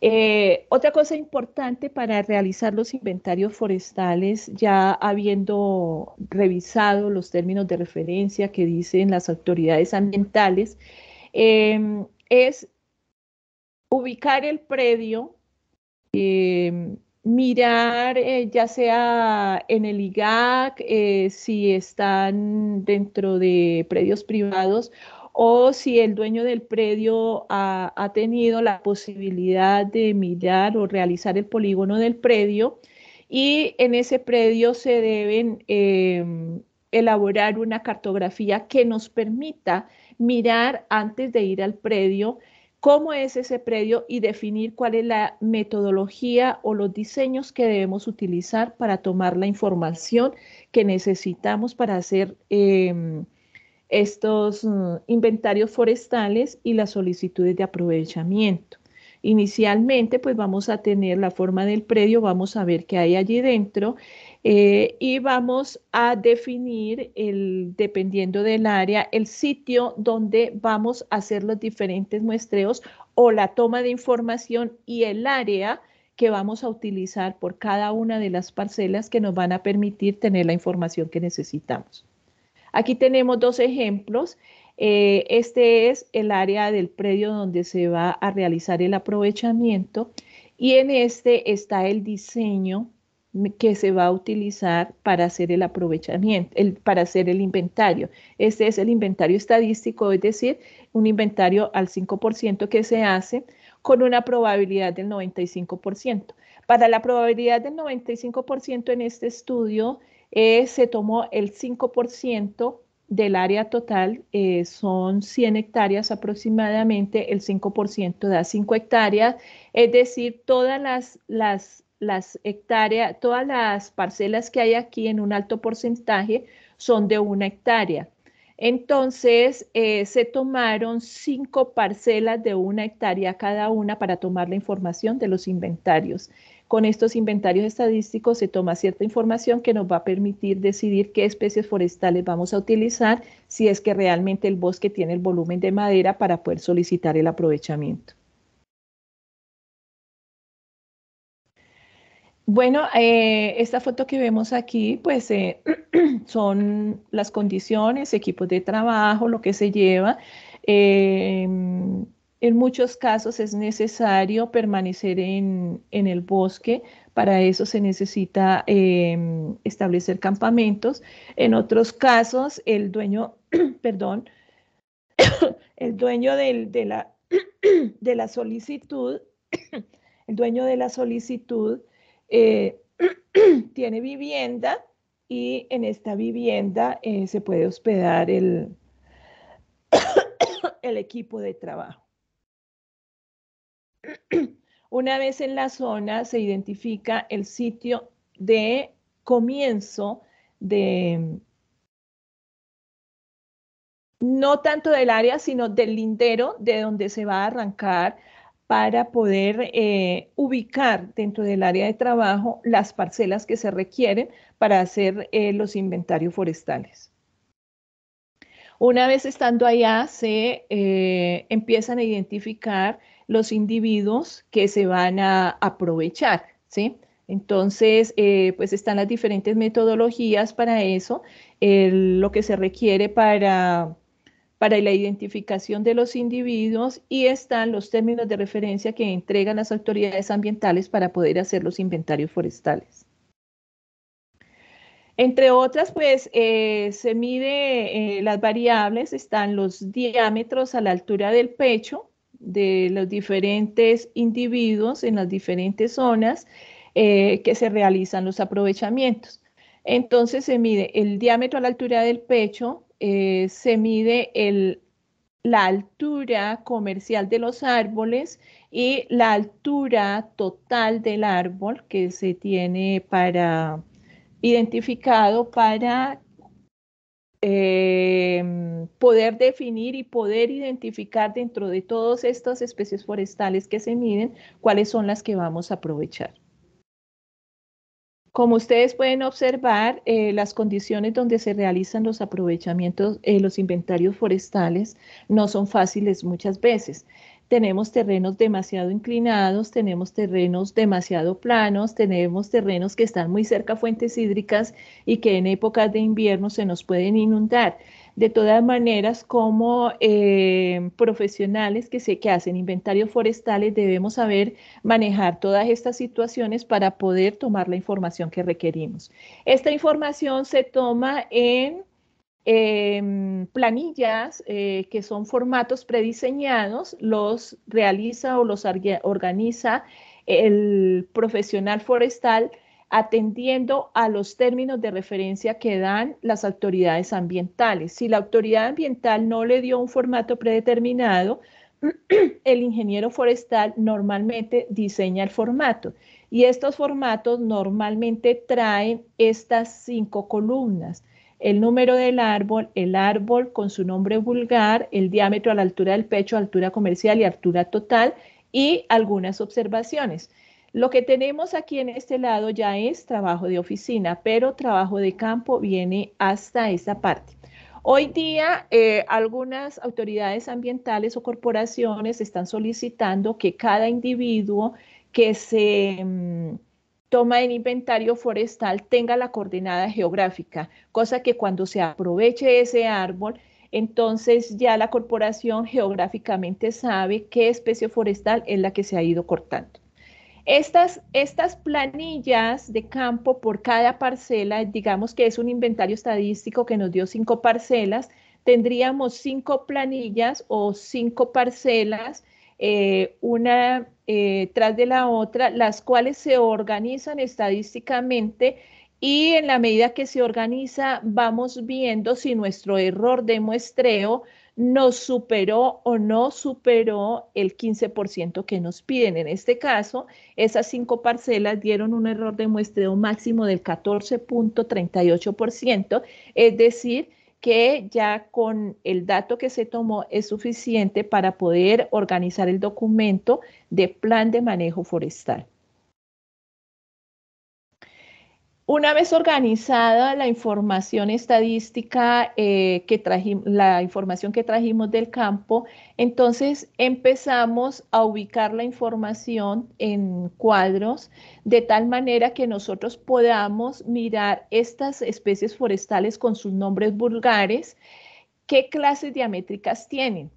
Eh, otra cosa importante para realizar los inventarios forestales, ya habiendo revisado los términos de referencia que dicen las autoridades ambientales, em, es ubicar el predio em, mirar eh, ya sea en el IGAC, eh, si están dentro de predios privados o si el dueño del predio ha, tenido la posibilidad de mirar o realizar el polígono del predio y en ese predio se deben em, elaborar una cartografía que nos permita mirar antes de ir al predio cómo es ese predio y definir cuál es la metodología o los diseños que debemos utilizar para tomar la información que necesitamos para hacer em, estos mm, inventarios forestales y las solicitudes de aprovechamiento. Inicialmente, pues vamos a tener la forma del predio, vamos a ver qué hay allí dentro eh, y vamos a definir, el, dependiendo del área, el sitio donde vamos a hacer los diferentes muestreos o la toma de información y el área que vamos a utilizar por cada una de las parcelas que nos van a permitir tener la información que necesitamos. Aquí tenemos dos ejemplos. Eh, este es el área del predio donde se va a realizar el aprovechamiento y en este está el diseño que se va a utilizar para hacer el aprovechamiento, el, para hacer el inventario. Este es el inventario estadístico, es decir, un inventario al 5% que se hace con una probabilidad del 95%. Para la probabilidad del 95% en este estudio eh, se tomó el 5% del área total, eh, son 100 hectáreas aproximadamente, el 5% da 5 hectáreas, es decir, todas las, las las hectáreas, todas las parcelas que hay aquí en un alto porcentaje son de una hectárea. Entonces, eh, se tomaron cinco parcelas de una hectárea cada una para tomar la información de los inventarios. Con estos inventarios estadísticos se toma cierta información que nos va a permitir decidir qué especies forestales vamos a utilizar si es que realmente el bosque tiene el volumen de madera para poder solicitar el aprovechamiento. Bueno, eh, esta foto que vemos aquí, pues eh, *clears throat* son las condiciones, equipos de trabajo, lo que se lleva. Eh, en muchos casos es necesario permanecer en, el bosque, para eso se necesita em, establecer campamentos. En otros casos, el dueño, perdón, el dueño de la solicitud, el dueño de la solicitud, eh, *clears throat* tiene vivienda y en esta vivienda eh, se puede hospedar el, *coughs* el equipo de trabajo. *clears throat* Una vez en la zona se identifica el sitio de comienzo de, no tanto del área, sino del lindero de donde se va a arrancar para poder eh, ubicar dentro del área de trabajo las parcelas que se requieren para hacer eh, los inventarios forestales. Una vez estando allá, se eh, empiezan a identificar los individuos que se van a aprovechar, Entonces, pues están las diferentes metodologías para eso. lo que se requiere para para la identificación de los individuos y están los términos de referencia que entregan las autoridades ambientales para poder hacer los inventarios forestales. Entre otras, pues eh, se mide eh, las variables, están los diámetros a la altura del pecho de los diferentes individuos en las diferentes zonas eh, que se realizan los aprovechamientos. Entonces se mide el diámetro a la altura del pecho, eh, se mide el, la altura comercial de los árboles y la altura total del árbol que se tiene para identificado para em, poder definir y poder identificar dentro de todas estas especies forestales que se miden cuáles son las que vamos a aprovechar. Como ustedes pueden observar, eh, las condiciones donde se realizan los aprovechamientos, eh, los inventarios forestales, no son fáciles muchas veces. Tenemos terrenos demasiado inclinados, tenemos terrenos demasiado planos, tenemos terrenos que están muy cerca a fuentes hídricas y que en épocas de invierno se nos pueden inundar. De todas maneras, como eh, profesionales que, se, que hacen inventarios forestales, debemos saber manejar todas estas situaciones para poder tomar la información que requerimos. Esta información se toma en em, planillas eh, que son formatos prediseñados, los realiza o los organiza el profesional forestal atendiendo a los términos de referencia que dan las autoridades ambientales. Si la autoridad ambiental no le dio un formato predeterminado, *clears throat* el ingeniero forestal normalmente diseña el formato y estos formatos normalmente traen estas cinco columnas. El número del árbol, el árbol con su nombre vulgar, el diámetro a la altura del pecho, altura comercial y altura total y algunas observaciones. Lo que tenemos aquí en este lado ya es trabajo de oficina, pero trabajo de campo viene hasta esta parte. Hoy día, eh, algunas autoridades ambientales o corporaciones están solicitando que cada individuo que se mm, toma en inventario forestal tenga la coordenada geográfica, cosa que cuando se aproveche ese árbol, entonces ya la corporación geográficamente sabe qué especie forestal es la que se ha ido cortando. Estas, estas planillas de campo por cada parcela, digamos que es un inventario estadístico que nos dio cinco parcelas, tendríamos cinco planillas o cinco parcelas, eh, una eh, tras de la otra, las cuales se organizan estadísticamente y en la medida que se organiza vamos viendo si nuestro error de muestreo nos superó o no superó el 15% que nos piden. En este caso, esas cinco parcelas dieron un error de muestreo máximo del 14.38%, es decir, que ya con el dato que se tomó es suficiente para poder organizar el documento de plan de manejo forestal. Una vez organizada la información estadística, eh, la información que trajimos del campo, entonces empezamos a ubicar la información en cuadros de tal manera que nosotros podamos mirar estas especies forestales con sus nombres vulgares, qué clases diamétricas tienen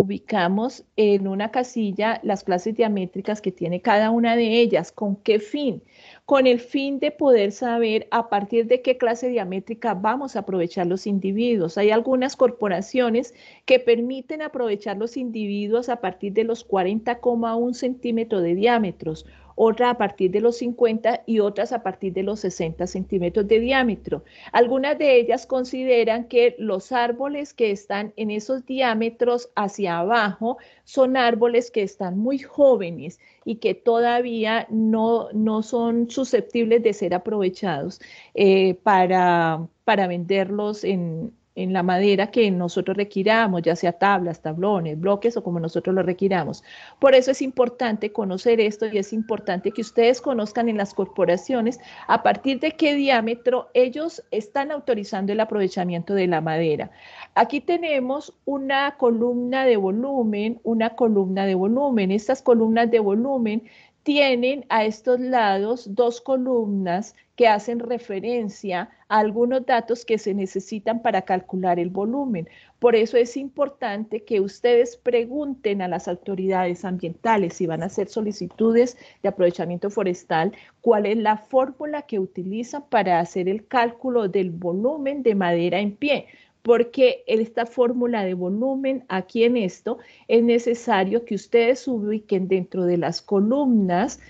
ubicamos en una casilla las clases diamétricas que tiene cada una de ellas. ¿Con qué fin? Con el fin de poder saber a partir de qué clase diamétrica vamos a aprovechar los individuos. Hay algunas corporaciones que permiten aprovechar los individuos a partir de los 40,1 centímetros de diámetros otra a partir de los 50 y otras a partir de los 60 centímetros de diámetro. Algunas de ellas consideran que los árboles que están en esos diámetros hacia abajo son árboles que están muy jóvenes y que todavía no, no son susceptibles de ser aprovechados eh, para, para venderlos en, en la madera que nosotros requiramos, ya sea tablas, tablones, bloques o como nosotros lo requiramos. Por eso es importante conocer esto y es importante que ustedes conozcan en las corporaciones a partir de qué diámetro ellos están autorizando el aprovechamiento de la madera. Aquí tenemos una columna de volumen, una columna de volumen. Estas columnas de volumen tienen a estos lados dos columnas que hacen referencia a algunos datos que se necesitan para calcular el volumen. Por eso es importante que ustedes pregunten a las autoridades ambientales si van a hacer solicitudes de aprovechamiento forestal, cuál es la fórmula que utilizan para hacer el cálculo del volumen de madera en pie, porque esta fórmula de volumen aquí en esto es necesario que ustedes ubiquen dentro de las columnas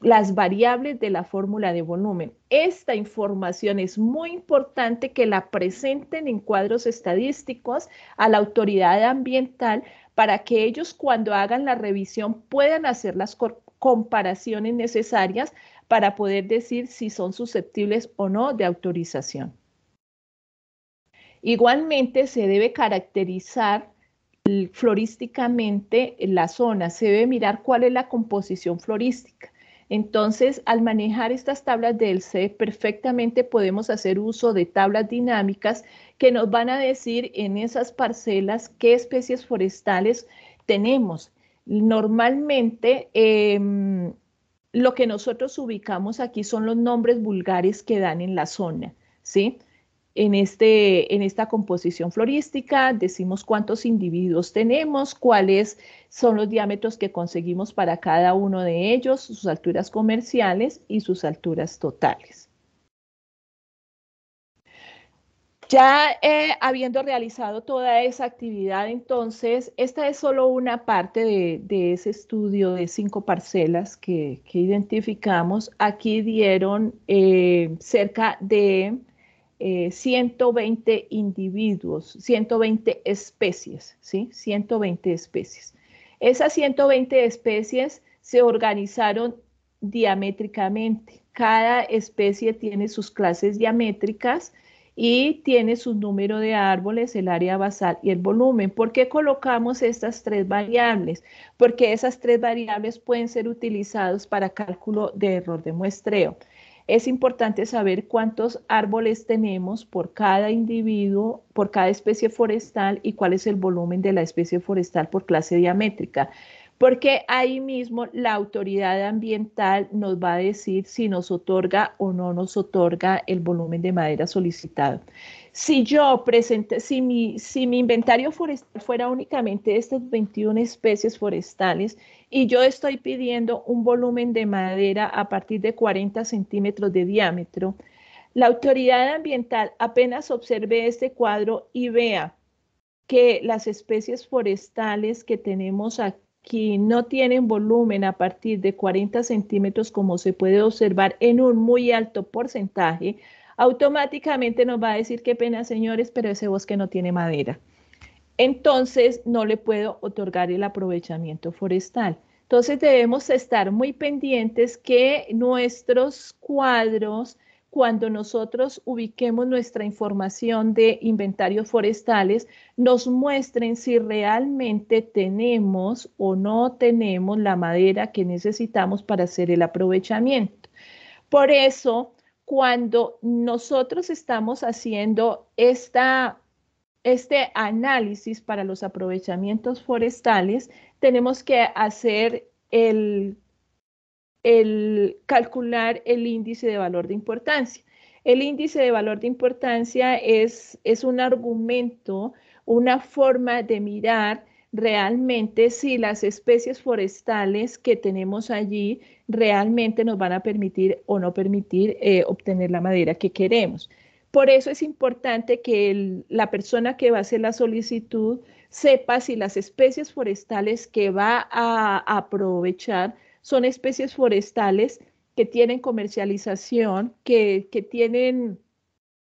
las variables de la fórmula de volumen. Esta información es muy importante que la presenten en cuadros estadísticos a la autoridad ambiental para que ellos cuando hagan la revisión puedan hacer las comparaciones necesarias para poder decir si son susceptibles o no de autorización. Igualmente se debe caracterizar florísticamente la zona, se debe mirar cuál es la composición florística. Entonces, al manejar estas tablas del C perfectamente podemos hacer uso de tablas dinámicas que nos van a decir en esas parcelas qué especies forestales tenemos. Normalmente, em, lo que nosotros ubicamos aquí son los nombres vulgares que dan en la zona, ¿sí? en, este, en esta composición florística, decimos cuántos individuos tenemos, cuáles son los diámetros que conseguimos para cada uno de ellos, sus alturas comerciales y sus alturas totales. Ya eh, habiendo realizado toda esa actividad, entonces, esta es solo una parte de, ese estudio de cinco parcelas que, identificamos. Aquí dieron eh, cerca de 120 eh, individuos, 120 especies, ¿sí? 120 especies. Esas 120 especies se organizaron diamétricamente. Cada especie tiene sus clases diamétricas y tiene su número de árboles, el área basal y el volumen. ¿Por qué colocamos estas tres variables? Porque esas tres variables pueden ser utilizadas para cálculo de error de muestreo es importante saber cuántos árboles tenemos por cada individuo, por cada especie forestal y cuál es el volumen de la especie forestal por clase diamétrica porque ahí mismo la autoridad ambiental nos va a decir si nos otorga o no nos otorga el volumen de madera solicitado. Si yo presenté, si mi, mi inventario forestal fuera únicamente estas 21 especies forestales y yo estoy pidiendo un volumen de madera a partir de 40 centímetros de diámetro, la autoridad ambiental apenas observe este cuadro y vea que las especies forestales que tenemos aquí que no tienen volumen a partir de 40 centímetros, como se puede observar en un muy alto porcentaje, automáticamente nos va a decir qué pena, señores, pero ese bosque no tiene madera. Entonces, no le puedo otorgar el aprovechamiento forestal. Entonces, debemos estar muy pendientes que nuestros cuadros cuando nosotros ubiquemos nuestra información de inventarios forestales, nos muestren si realmente tenemos o no tenemos la madera que necesitamos para hacer el aprovechamiento. Por eso, cuando nosotros estamos haciendo este análisis para los aprovechamientos forestales, tenemos que hacer el el calcular el índice de valor de importancia. El índice de valor de importancia es, un argumento, una forma de mirar realmente si las especies forestales que tenemos allí realmente nos van a permitir o no permitir eh, obtener la madera que queremos. Por eso es importante que la persona que va a hacer la solicitud sepa si las especies forestales que va a aprovechar son especies forestales que tienen comercialización, que, que tienen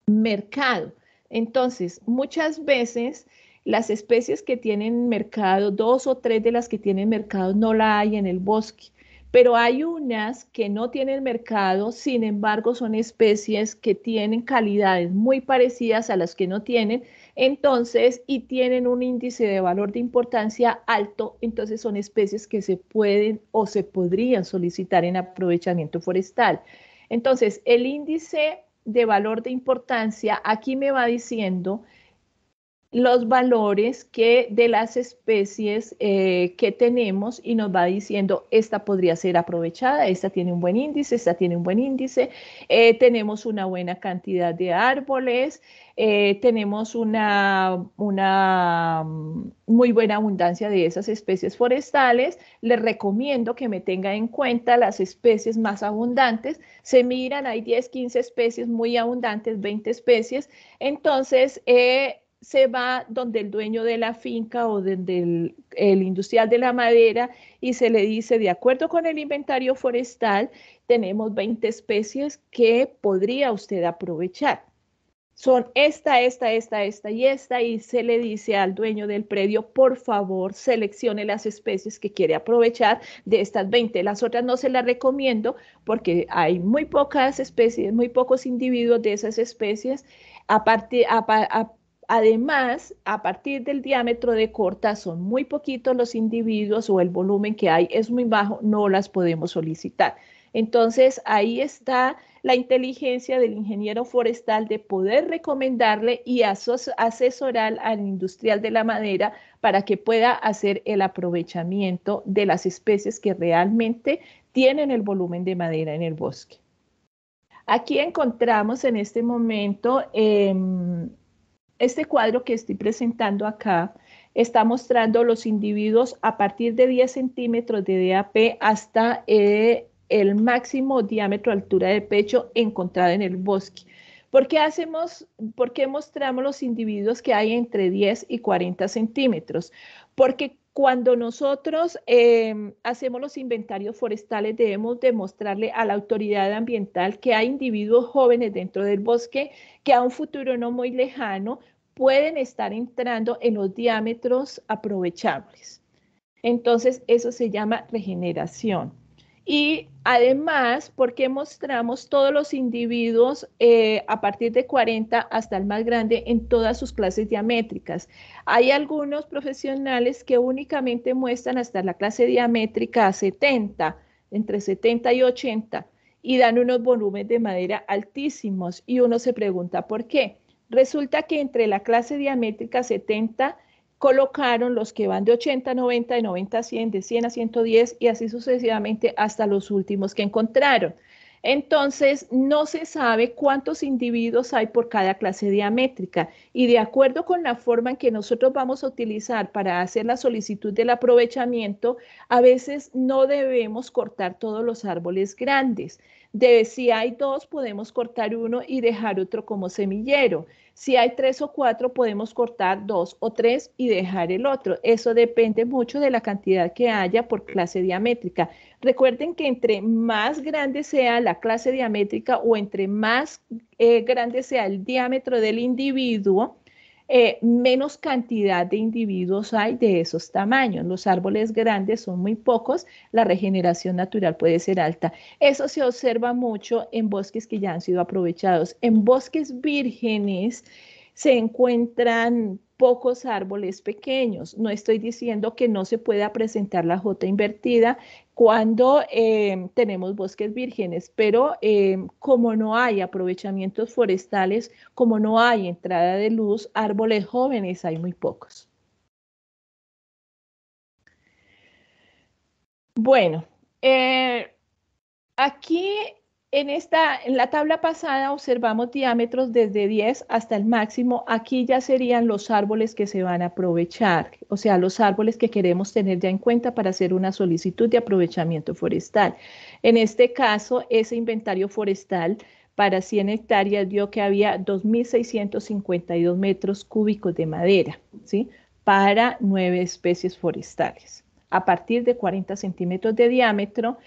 mercado. Entonces, muchas veces las especies que tienen mercado, dos o tres de las que tienen mercado, no la hay en el bosque, pero hay unas que no tienen mercado, sin embargo, son especies que tienen calidades muy parecidas a las que no tienen, entonces, y tienen un índice de valor de importancia alto, entonces son especies que se pueden o se podrían solicitar en aprovechamiento forestal. Entonces, el índice de valor de importancia aquí me va diciendo los valores que de las especies eh, que tenemos y nos va diciendo esta podría ser aprovechada, esta tiene un buen índice, esta tiene un buen índice, eh, tenemos una buena cantidad de árboles, eh, tenemos una, una mm, muy buena abundancia de esas especies forestales. Les recomiendo que me tengan en cuenta las especies más abundantes. Se miran, hay 10, 15 especies muy abundantes, 20 especies. Entonces, se va donde el dueño de la finca o del el, industrial de la madera y se le dice, de acuerdo con el inventario forestal, tenemos 20 especies que podría usted aprovechar. Son esta, esta, esta, esta y esta, y se le dice al dueño del predio, por favor, seleccione las especies que quiere aprovechar de estas 20. Las otras no se las recomiendo porque hay muy pocas especies, muy pocos individuos de esas especies. Aparte, a, a, Además, a partir del diámetro de corta son muy poquitos los individuos o el volumen que hay es muy bajo, no las podemos solicitar. Entonces, ahí está la inteligencia del ingeniero forestal de poder recomendarle y asesorar al industrial de la madera para que pueda hacer el aprovechamiento de las especies que realmente tienen el volumen de madera en el bosque. Aquí encontramos en este momento em, este cuadro que estoy presentando acá está mostrando los individuos a partir de 10 centímetros de DAP hasta eh, el máximo diámetro altura de pecho encontrado en el bosque. ¿Por qué, hacemos, ¿Por qué mostramos los individuos que hay entre 10 y 40 centímetros? Porque cuando nosotros eh, hacemos los inventarios forestales, debemos demostrarle a la autoridad ambiental que hay individuos jóvenes dentro del bosque que a un futuro no muy lejano pueden estar entrando en los diámetros aprovechables. Entonces, eso se llama regeneración. Y además, porque mostramos todos los individuos eh, a partir de 40 hasta el más grande en todas sus clases diamétricas. Hay algunos profesionales que únicamente muestran hasta la clase diamétrica 70, entre 70 y 80, y dan unos volúmenes de madera altísimos. Y uno se pregunta por qué. Resulta que entre la clase diamétrica 70 colocaron los que van de 80 a 90, de 90 a 100, de 100 a 110 y así sucesivamente hasta los últimos que encontraron. Entonces, no se sabe cuántos individuos hay por cada clase diamétrica y de acuerdo con la forma en que nosotros vamos a utilizar para hacer la solicitud del aprovechamiento, a veces no debemos cortar todos los árboles grandes de si hay dos, podemos cortar uno y dejar otro como semillero. Si hay tres o cuatro, podemos cortar dos o tres y dejar el otro. Eso depende mucho de la cantidad que haya por clase diamétrica. Recuerden que entre más grande sea la clase diamétrica o entre más eh, grande sea el diámetro del individuo, eh, menos cantidad de individuos hay de esos tamaños. Los árboles grandes son muy pocos, la regeneración natural puede ser alta. Eso se observa mucho en bosques que ya han sido aprovechados. En bosques vírgenes se encuentran pocos árboles pequeños. No estoy diciendo que no se pueda presentar la J invertida, cuando em, tenemos bosques vírgenes, pero em, como no hay aprovechamientos forestales, como no hay entrada de luz, árboles jóvenes hay muy pocos. Bueno, eh, aquí en, esta, en la tabla pasada observamos diámetros desde 10 hasta el máximo. Aquí ya serían los árboles que se van a aprovechar, o sea, los árboles que queremos tener ya en cuenta para hacer una solicitud de aprovechamiento forestal. En este caso, ese inventario forestal para 100 hectáreas dio que había 2.652 metros cúbicos de madera, ¿sí? Para nueve especies forestales, a partir de 40 centímetros de diámetro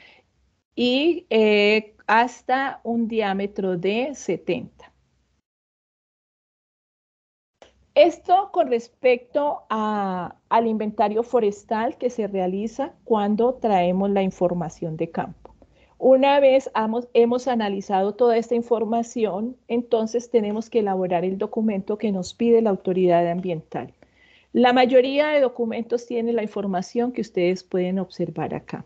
y eh, hasta un diámetro de 70. Esto con respecto al inventario forestal que se realiza cuando traemos la información de campo. Una vez hemos, hemos analizado toda esta información, entonces tenemos que elaborar el documento que nos pide la autoridad ambiental. La mayoría de documentos tiene la información que ustedes pueden observar acá.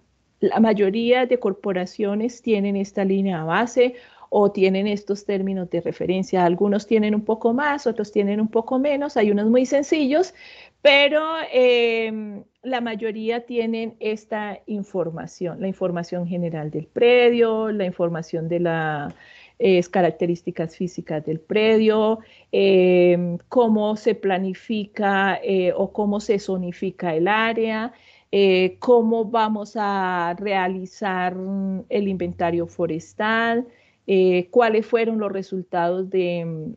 La mayoría de corporaciones tienen esta línea base o tienen estos términos de referencia. Algunos tienen un poco más, otros tienen un poco menos, hay unos muy sencillos, pero em, la mayoría tienen esta información, la información general del predio, la información de las características físicas del predio, em, cómo se planifica eh, o cómo se zonifica el área, eh, cómo vamos a realizar mm, el inventario forestal, eh, cuáles fueron los resultados mm,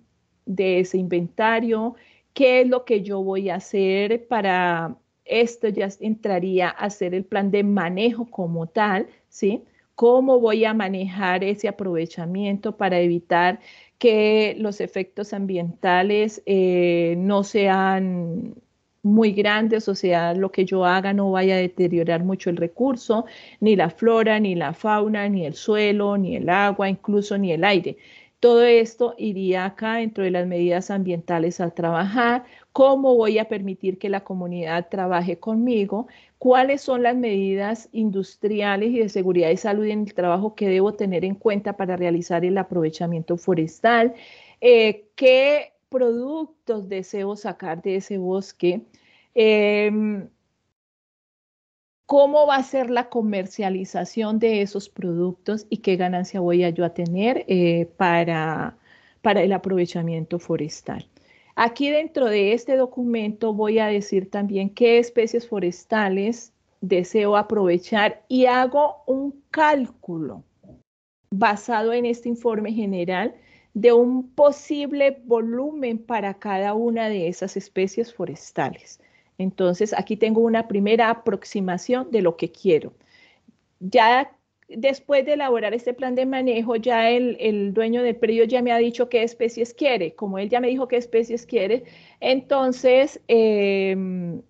de, ese inventario, qué es lo que yo voy a hacer para esto ya entraría a ser el plan de manejo como tal, ¿sí? ¿Cómo voy a manejar ese aprovechamiento para evitar que los efectos ambientales eh, no sean muy grandes, o sea, lo que yo haga no vaya a deteriorar mucho el recurso, ni la flora, ni la fauna, ni el suelo, ni el agua, incluso ni el aire. Todo esto iría acá dentro de las medidas ambientales al trabajar, cómo voy a permitir que la comunidad trabaje conmigo, cuáles son las medidas industriales y de seguridad y salud en el trabajo que debo tener en cuenta para realizar el aprovechamiento forestal, eh, qué productos deseo sacar de ese bosque? Em, ¿Cómo va a ser la comercialización de esos productos y qué ganancia voy a yo a tener eh, para, para el aprovechamiento forestal? Aquí dentro de este documento voy a decir también qué especies forestales deseo aprovechar y hago un cálculo basado en este informe general de un posible volumen para cada una de esas especies forestales. Entonces, aquí tengo una primera aproximación de lo que quiero. Ya después de elaborar este plan de manejo, ya el, dueño del predio ya me ha dicho qué especies quiere. Como él ya me dijo qué especies quiere, entonces em,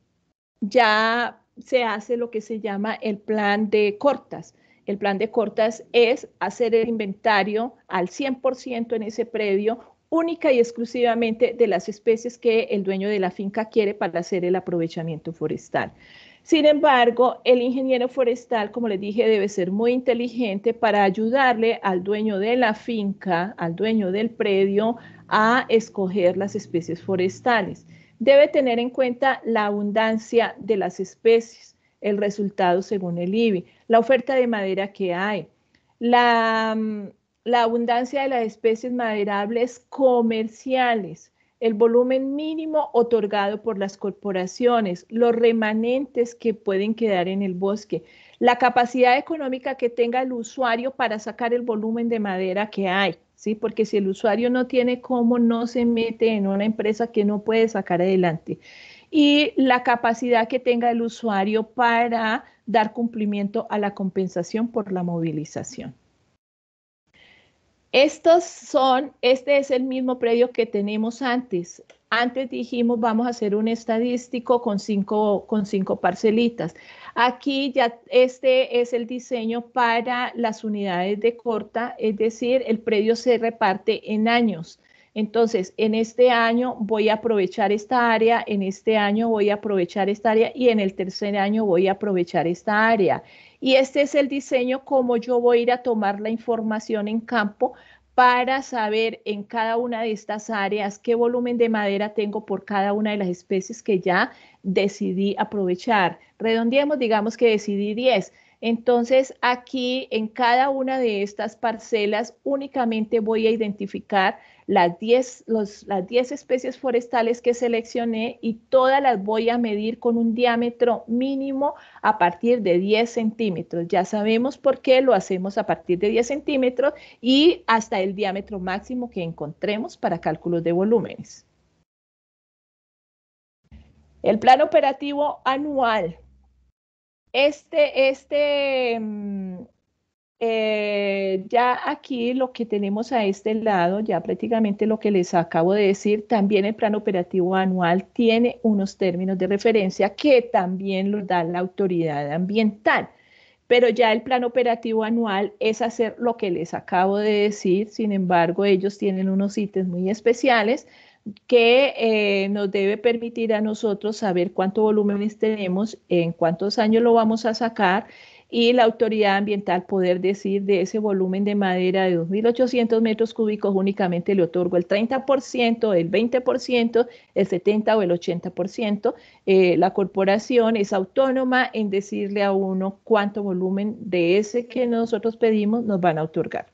ya se hace lo que se llama el plan de cortas. El plan de cortas es hacer el inventario al 100% en ese predio, única y exclusivamente de las especies que el dueño de la finca quiere para hacer el aprovechamiento forestal. Sin embargo, el ingeniero forestal, como les dije, debe ser muy inteligente para ayudarle al dueño de la finca, al dueño del predio, a escoger las especies forestales. Debe tener en cuenta la abundancia de las especies el resultado según el IBI, la oferta de madera que hay, la, mm, la abundancia de las especies maderables comerciales, el volumen mínimo otorgado por las corporaciones, los remanentes que pueden quedar en el bosque, la capacidad económica que tenga el usuario para sacar el volumen de madera que hay, ¿sí? Porque si el usuario no tiene cómo, no se mete en una empresa que no puede sacar adelante y la capacidad que tenga el usuario para dar cumplimiento a la compensación por la movilización. Estos son, este es el mismo predio que tenemos antes. Antes dijimos vamos a hacer un estadístico con cinco, con cinco parcelitas. Aquí ya este es el diseño para las unidades de corta, es decir, el predio se reparte en años. Entonces, en este año voy a aprovechar esta área, en este año voy a aprovechar esta área y en el tercer año voy a aprovechar esta área. Y este es el diseño como yo voy a ir a tomar la información en campo para saber en cada una de estas áreas qué volumen de madera tengo por cada una de las especies que ya decidí aprovechar. Redondeemos, digamos que decidí 10. Entonces, aquí en cada una de estas parcelas únicamente voy a identificar las 10 las 10 especies forestales que seleccioné y todas las voy a medir con un diámetro mínimo a partir de 10 centímetros. Ya sabemos por qué lo hacemos a partir de 10 centímetros y hasta el diámetro máximo que encontremos para cálculos de volúmenes. El plan operativo anual. Este, este, mm, eh, ya aquí lo que tenemos a este lado, ya prácticamente lo que les acabo de decir, también el plan operativo anual tiene unos términos de referencia que también los da la autoridad ambiental. Pero ya el plan operativo anual es hacer lo que les acabo de decir, sin embargo ellos tienen unos ítems muy especiales que eh, nos debe permitir a nosotros saber cuántos volúmenes tenemos, en cuántos años lo vamos a sacar y la autoridad ambiental poder decir de ese volumen de madera de 2.800 metros cúbicos únicamente le otorgo el 30%, el 20%, el 70% o el 80%. Eh, la corporación es autónoma en decirle a uno cuánto volumen de ese que nosotros pedimos nos van a otorgar.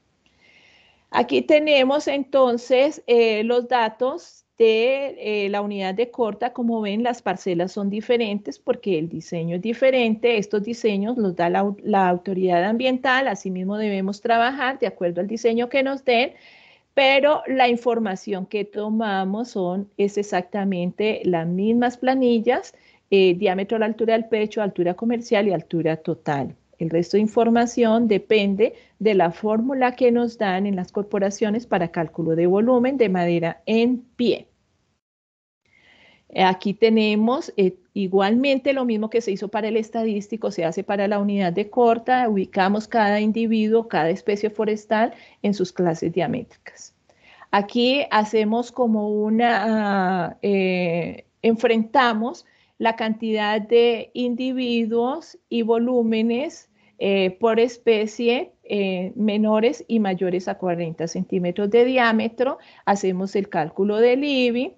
Aquí tenemos entonces eh, los datos de eh, la unidad de corta, como ven, las parcelas son diferentes porque el diseño es diferente. Estos diseños los da la, autoridad ambiental, asimismo debemos trabajar de acuerdo al diseño que nos den, pero la información que tomamos son, es exactamente las mismas planillas, eh, diámetro a la altura del pecho, altura comercial y altura total. El resto de información depende de la fórmula que nos dan en las corporaciones para cálculo de volumen de madera en pie. Aquí tenemos eh, igualmente lo mismo que se hizo para el estadístico, se hace para la unidad de corta, ubicamos cada individuo, cada especie forestal en sus clases diamétricas. Aquí hacemos como una, eh, enfrentamos la cantidad de individuos y volúmenes eh, por especie eh, menores y mayores a 40 centímetros de diámetro. Hacemos el cálculo del IBI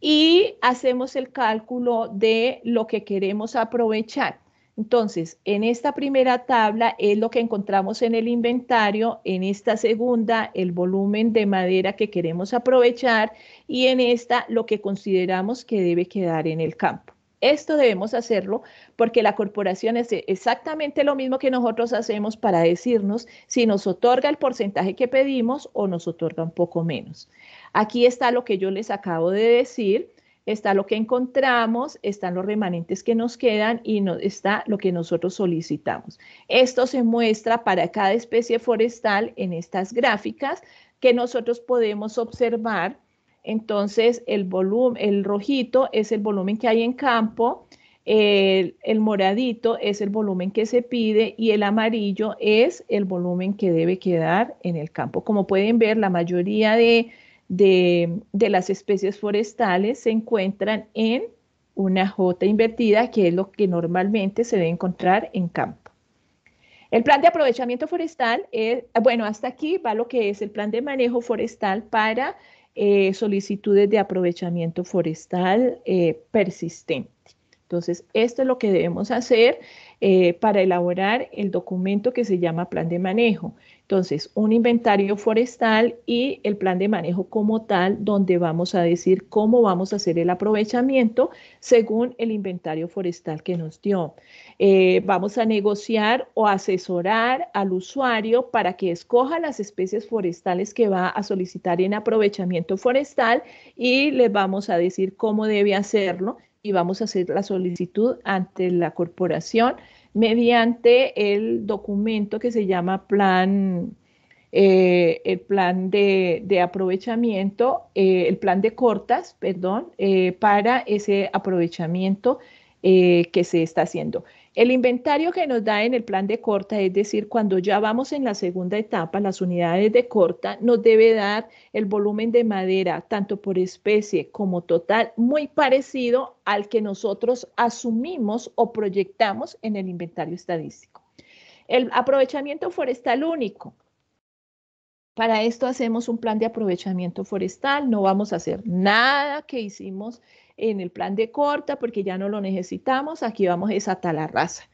y hacemos el cálculo de lo que queremos aprovechar. Entonces, en esta primera tabla es lo que encontramos en el inventario, en esta segunda el volumen de madera que queremos aprovechar y en esta lo que consideramos que debe quedar en el campo. Esto debemos hacerlo porque la corporación es exactamente lo mismo que nosotros hacemos para decirnos si nos otorga el porcentaje que pedimos o nos otorga un poco menos. Aquí está lo que yo les acabo de decir, está lo que encontramos, están los remanentes que nos quedan y no, está lo que nosotros solicitamos. Esto se muestra para cada especie forestal en estas gráficas que nosotros podemos observar entonces, el, volumen, el rojito es el volumen que hay en campo, el, moradito es el volumen que se pide y el amarillo es el volumen que debe quedar en el campo. Como pueden ver, la mayoría de, de las especies forestales se encuentran en una J invertida, que es lo que normalmente se debe encontrar en campo. El plan de aprovechamiento forestal, es, bueno, hasta aquí va lo que es el plan de manejo forestal para eh, solicitudes de aprovechamiento forestal eh, persistente. Entonces, esto es lo que debemos hacer eh, para elaborar el documento que se llama plan de manejo. Entonces, un inventario forestal y el plan de manejo como tal, donde vamos a decir cómo vamos a hacer el aprovechamiento según el inventario forestal que nos dio. Eh, vamos a negociar o asesorar al usuario para que escoja las especies forestales que va a solicitar en aprovechamiento forestal y le vamos a decir cómo debe hacerlo y vamos a hacer la solicitud ante la corporación mediante el documento que se llama plan, eh, el plan de, aprovechamiento, eh, el plan de cortas, perdón, eh, para ese aprovechamiento que se está haciendo. El inventario que nos da en el plan de corta, es decir, cuando ya vamos en la segunda etapa, las unidades de corta, nos debe dar el volumen de madera, tanto por especie como total, muy parecido al que nosotros asumimos o proyectamos en el inventario estadístico. El aprovechamiento forestal único. Para esto hacemos un plan de aprovechamiento forestal, no vamos a hacer nada que hicimos en el plan de corta porque ya no lo necesitamos, aquí vamos es a raza.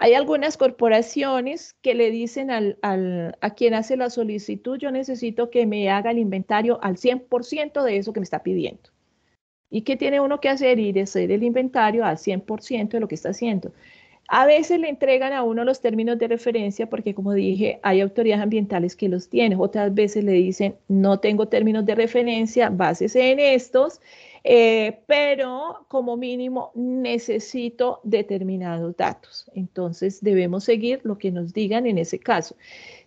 Hay algunas corporaciones que le dicen al, al, a quien hace la solicitud, yo necesito que me haga el inventario al 100% de eso que me está pidiendo. ¿Y qué tiene uno que hacer? Ir a hacer el inventario al 100% de lo que está haciendo. A veces le entregan a uno los términos de referencia porque, como dije, hay autoridades ambientales que los tienen. Otras veces le dicen, no tengo términos de referencia, bases en estos, eh, pero como mínimo necesito determinados datos. Entonces debemos seguir lo que nos digan en ese caso.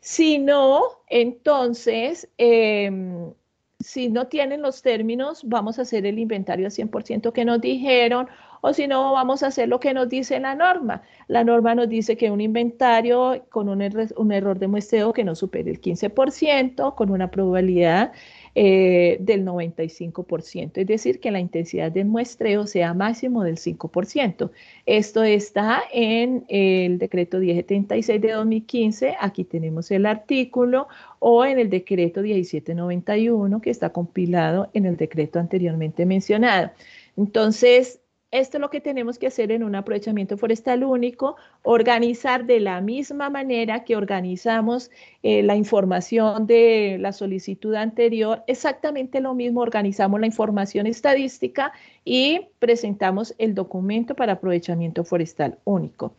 Si no, entonces, em, si no tienen los términos, vamos a hacer el inventario al 100% que nos dijeron o si no, vamos a hacer lo que nos dice la norma. La norma nos dice que un inventario con un, un error de muestreo que no supere el 15%, con una probabilidad eh, del 95%, es decir, que la intensidad del muestreo sea máximo del 5%. Esto está en el decreto 1076 de 2015, aquí tenemos el artículo, o en el decreto 1791 que está compilado en el decreto anteriormente mencionado. Entonces, esto es lo que tenemos que hacer en un aprovechamiento forestal único, organizar de la misma manera que organizamos eh, la información de la solicitud anterior, exactamente lo mismo, organizamos la información estadística y presentamos el documento para aprovechamiento forestal único.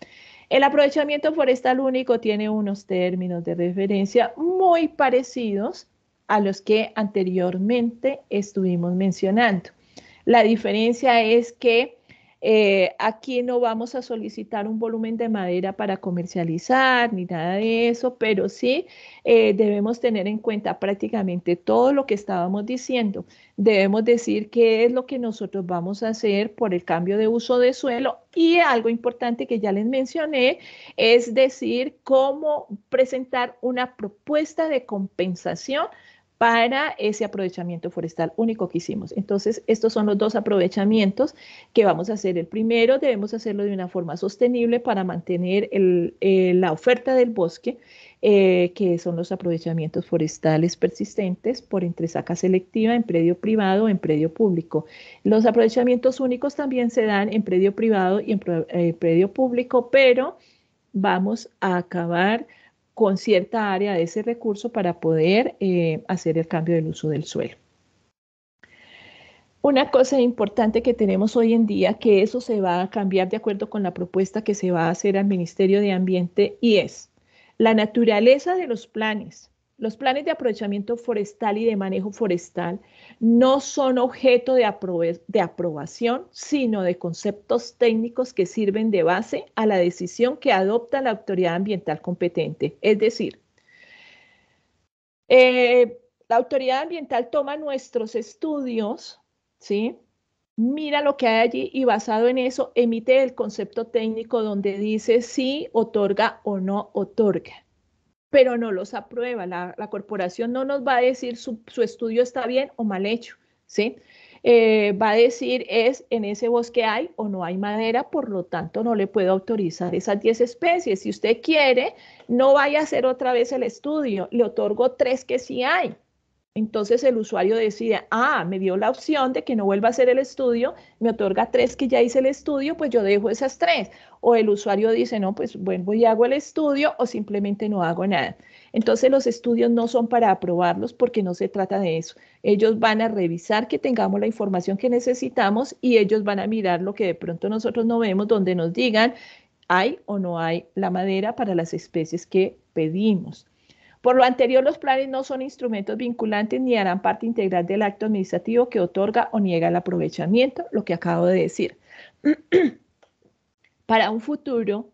El aprovechamiento forestal único tiene unos términos de referencia muy parecidos a los que anteriormente estuvimos mencionando. La diferencia es que eh, aquí no vamos a solicitar un volumen de madera para comercializar ni nada de eso, pero sí eh, debemos tener en cuenta prácticamente todo lo que estábamos diciendo. Debemos decir qué es lo que nosotros vamos a hacer por el cambio de uso de suelo y algo importante que ya les mencioné es decir cómo presentar una propuesta de compensación para ese aprovechamiento forestal único que hicimos. Entonces, estos son los dos aprovechamientos que vamos a hacer. El primero, debemos hacerlo de una forma sostenible para mantener eh, la oferta del bosque, eh, que son los aprovechamientos forestales persistentes por entresaca selectiva en predio privado o en predio público. Los aprovechamientos únicos también se dan en predio privado y en eh, predio público, pero vamos a acabar con cierta área de ese recurso para poder eh, hacer el cambio del uso del suelo. Una cosa importante que tenemos hoy en día, que eso se va a cambiar de acuerdo con la propuesta que se va a hacer al Ministerio de Ambiente, y es la naturaleza de los planes, los planes de aprovechamiento forestal y de manejo forestal no son objeto de, aprobación, sino de conceptos técnicos que sirven de base a la decisión que adopta la autoridad ambiental competente. Es decir, eh, la autoridad ambiental toma nuestros estudios, ¿sí? mira lo que hay allí y basado en eso emite el concepto técnico donde dice si otorga o no otorga pero no los aprueba. La, corporación no nos va a decir su, su estudio está bien o mal hecho, ¿sí? Eh, va a decir es en ese bosque hay o no hay madera, por lo tanto no le puedo autorizar esas 10 especies. Si usted quiere, no vaya a hacer otra vez el estudio, le otorgo tres que sí hay, entonces el usuario decide, ah, me dio la opción de que no vuelva a hacer el estudio, me otorga tres que ya hice el estudio, pues yo dejo esas tres. O el usuario dice, no, pues vuelvo y hago el estudio o simplemente no hago nada. Entonces los estudios no son para aprobarlos porque no se trata de eso. Ellos van a revisar que tengamos la información que necesitamos y ellos van a mirar lo que de pronto nosotros no vemos, donde nos digan hay o no hay la madera para las especies que pedimos. Por lo anterior, los planes no son instrumentos vinculantes ni harán parte integral del acto administrativo que otorga o niega el aprovechamiento, lo que acabo de decir. *clears throat* Para un futuro,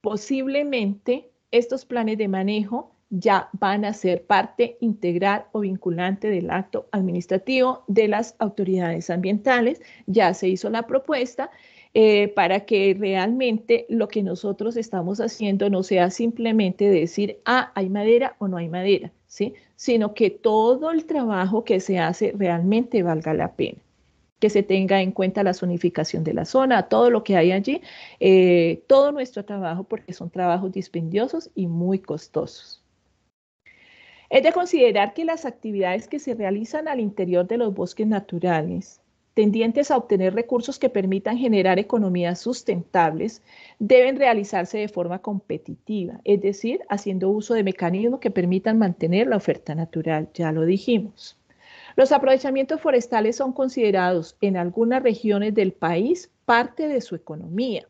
posiblemente estos planes de manejo ya van a ser parte integral o vinculante del acto administrativo de las autoridades ambientales. Ya se hizo la propuesta eh, para que realmente lo que nosotros estamos haciendo no sea simplemente decir, ah, hay madera o no hay madera, ¿sí? sino que todo el trabajo que se hace realmente valga la pena que se tenga en cuenta la zonificación de la zona, todo lo que hay allí, eh, todo nuestro trabajo, porque son trabajos dispendiosos y muy costosos. Es de considerar que las actividades que se realizan al interior de los bosques naturales tendientes a obtener recursos que permitan generar economías sustentables, deben realizarse de forma competitiva, es decir, haciendo uso de mecanismos que permitan mantener la oferta natural, ya lo dijimos. Los aprovechamientos forestales son considerados en algunas regiones del país parte de su economía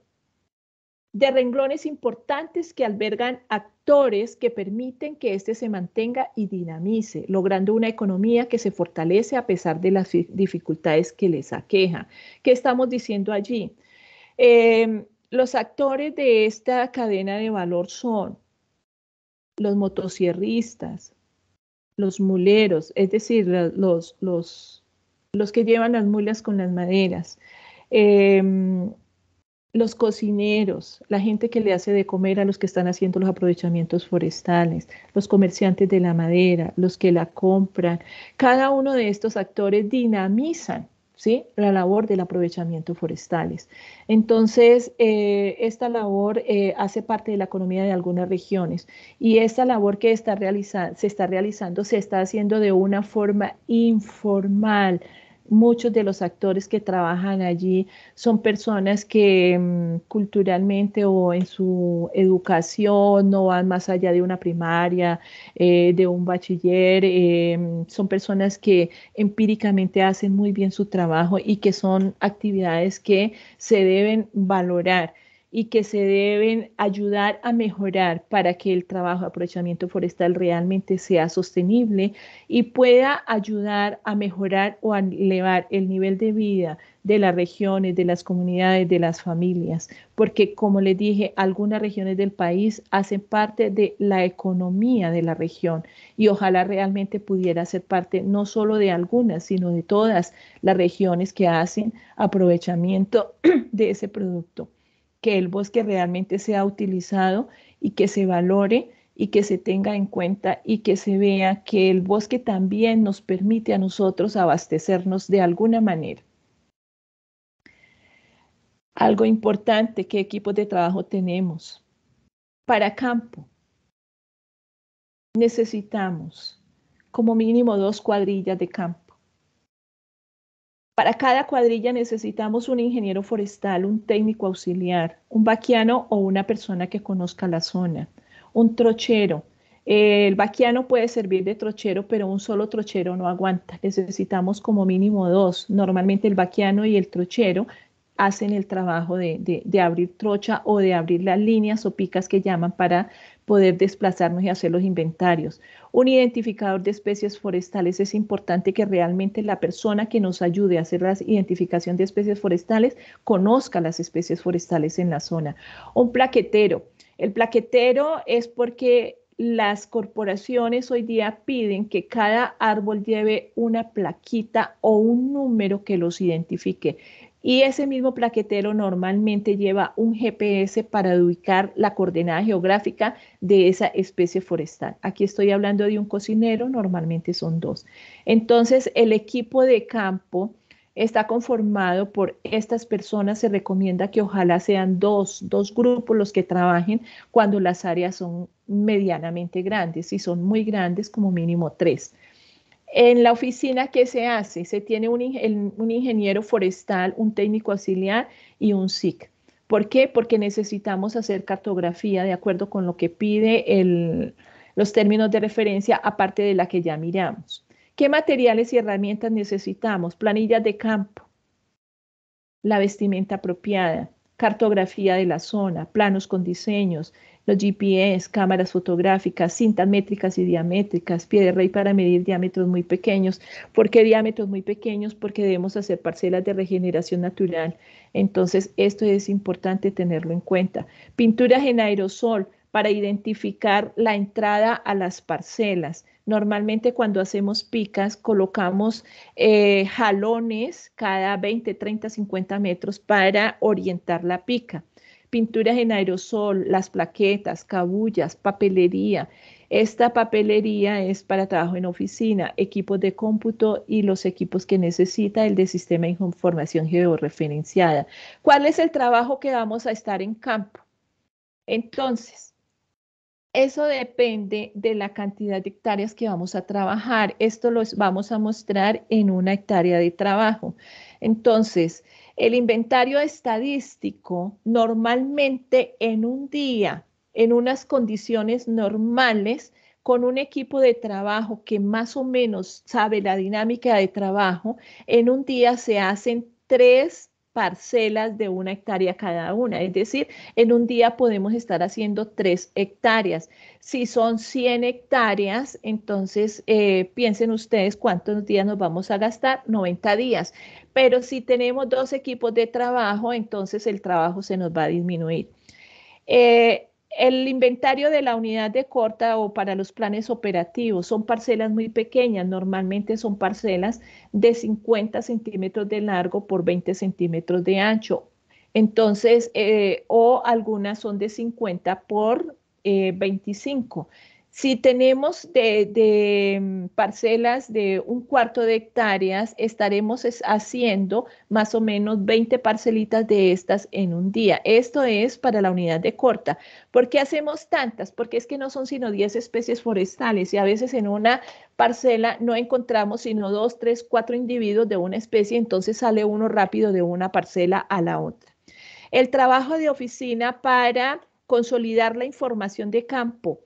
de renglones importantes que albergan actores que permiten que éste se mantenga y dinamice, logrando una economía que se fortalece a pesar de las dificultades que les aqueja. ¿Qué estamos diciendo allí? Em, los actores de esta cadena de valor son los motosierristas, los muleros, es decir, los, los, los que llevan las mulas con las maderas, em, los cocineros, la gente que le hace de comer a los que están haciendo los aprovechamientos forestales, los comerciantes de la madera, los que la compran, cada uno de estos actores dinamizan ¿sí? la labor del aprovechamiento forestales. Entonces, eh, esta labor eh, hace parte de la economía de algunas regiones y esta labor que está se está realizando se está haciendo de una forma informal, muchos de los actores que trabajan allí son personas que mm, culturalmente o en su educación no van más allá de una primaria, eh, de un bachiller, eh, son personas que empíricamente hacen muy bien su trabajo y que son actividades que se deben valorar y que se deben ayudar a mejorar para que el trabajo de aprovechamiento forestal realmente sea sostenible y pueda ayudar a mejorar o a elevar el nivel de vida de las regiones, de las comunidades, de las familias, porque como les dije, algunas regiones del país hacen parte de la economía de la región y ojalá realmente pudiera ser parte no solo de algunas, sino de todas las regiones que hacen aprovechamiento *clears throat* de ese producto que el bosque realmente sea utilizado y que se valore y que se tenga en cuenta y que se vea que el bosque también nos permite a nosotros abastecernos de alguna manera. Algo importante, ¿qué equipos de trabajo tenemos? Para campo, necesitamos como mínimo dos cuadrillas de campo. Para cada cuadrilla necesitamos un ingeniero forestal, un técnico auxiliar, un vaquiano o una persona que conozca la zona, un trochero. el vaquiano puede servir de trochero, pero un solo trochero no aguanta. Necesitamos como mínimo dos. Normalmente el vaquiano y el trochero hacen el trabajo de abrir trocha o de abrir las líneas o picas que llaman para poder desplazarnos y hacer los inventarios. Un identificador de especies forestales es importante que realmente la persona que nos ayude a hacer la identificación de especies forestales conozca las especies forestales en la zona. Un plaquetero. El plaquetero es porque las corporaciones hoy día piden que cada árbol lleve una plaquita o un número que los identifique. Y ese mismo plaquetero normalmente lleva un GPS para ubicar la coordenada geográfica de esa especie forestal. Aquí estoy hablando de un cocinero, normalmente son dos. Entonces, el equipo de campo está conformado por estas personas, se recomienda que ojalá sean dos, dos grupos los que trabajen cuando las áreas son medianamente grandes, si son muy grandes, como mínimo tres. En la oficina, ¿qué se hace? Se tiene un, ingeniero forestal, un técnico auxiliar y un SIC. ¿Por qué? Porque necesitamos hacer cartografía de acuerdo con lo que pide los términos de referencia, aparte de la que ya miramos. ¿Qué materiales y herramientas necesitamos? Planillas de campo, la vestimenta apropiada, cartografía de la zona, planos con diseños, GPS, cámaras fotográficas, cintas métricas y diamétricas, pie de rey para medir diámetros muy pequeños. ¿Por qué diámetros muy pequeños? Porque debemos hacer parcelas de regeneración natural. Entonces, esto es importante tenerlo en cuenta. Pinturas en aerosol para identificar la entrada a las parcelas. Normalmente cuando hacemos picas colocamos eh, jalones cada 20, 30, 50 metros para orientar la pica pinturas en aerosol, las plaquetas, cabullas, papelería. Esta papelería es para trabajo en oficina, equipos de cómputo y los equipos que necesita el de sistema de información georreferenciada. ¿Cuál es el trabajo que vamos a estar en campo? Entonces, eso depende de la cantidad de hectáreas que vamos a trabajar. Esto lo vamos a mostrar en una hectárea de trabajo. Entonces, el inventario estadístico normalmente en un día, en unas condiciones normales, con un equipo de trabajo que más o menos sabe la dinámica de trabajo, en un día se hacen tres parcelas de una hectárea cada una. Es decir, en un día podemos estar haciendo tres hectáreas. Si son 100 hectáreas, entonces eh, piensen ustedes cuántos días nos vamos a gastar, 90 días. Pero si tenemos dos equipos de trabajo, entonces el trabajo se nos va a disminuir. Eh, el inventario de la unidad de corta o para los planes operativos son parcelas muy pequeñas, normalmente son parcelas de 50 centímetros de largo por 20 centímetros de ancho. Entonces, eh, o algunas son de 50 por eh, 25. Si tenemos de, mm, parcelas de un cuarto de hectáreas, estaremos haciendo más o menos 20 parcelitas de estas en un día. Esto es para la unidad de corta. ¿Por qué hacemos tantas? Porque es que no son sino 10 especies forestales y a veces en una parcela no encontramos sino 2, 3, 4 individuos de una especie, entonces sale uno rápido de una parcela a la otra. El trabajo de oficina para consolidar la información de campo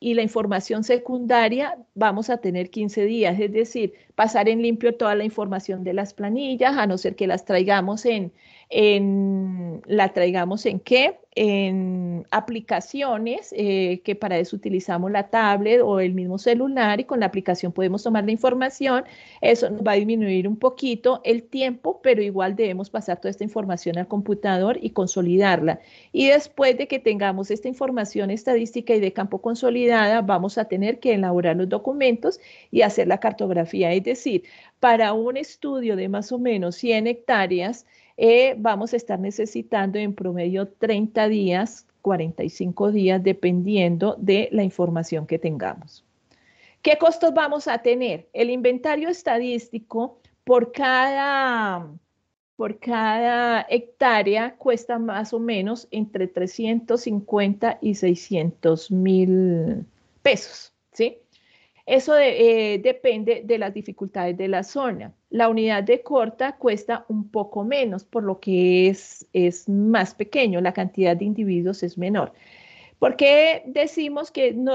y la información secundaria vamos a tener 15 días, es decir, pasar en limpio toda la información de las planillas, a no ser que las traigamos en, en, la traigamos en qué, en aplicaciones, eh, que para eso utilizamos la tablet o el mismo celular y con la aplicación podemos tomar la información. Eso nos va a disminuir un poquito el tiempo, pero igual debemos pasar toda esta información al computador y consolidarla. Y después de que tengamos esta información estadística y de campo consolidada, vamos a tener que elaborar los documentos y hacer la cartografía. Es decir, para un estudio de más o menos 100 hectáreas, eh, vamos a estar necesitando en promedio 30 días, 45 días, dependiendo de la información que tengamos. ¿Qué costos vamos a tener? El inventario estadístico por cada, por cada hectárea cuesta más o menos entre 350 y 600 mil pesos, ¿sí? Eso eh, depende de las dificultades de la zona. La unidad de corta cuesta un poco menos, por lo que es, es más pequeño, la cantidad de individuos es menor. ¿Por qué decimos que no,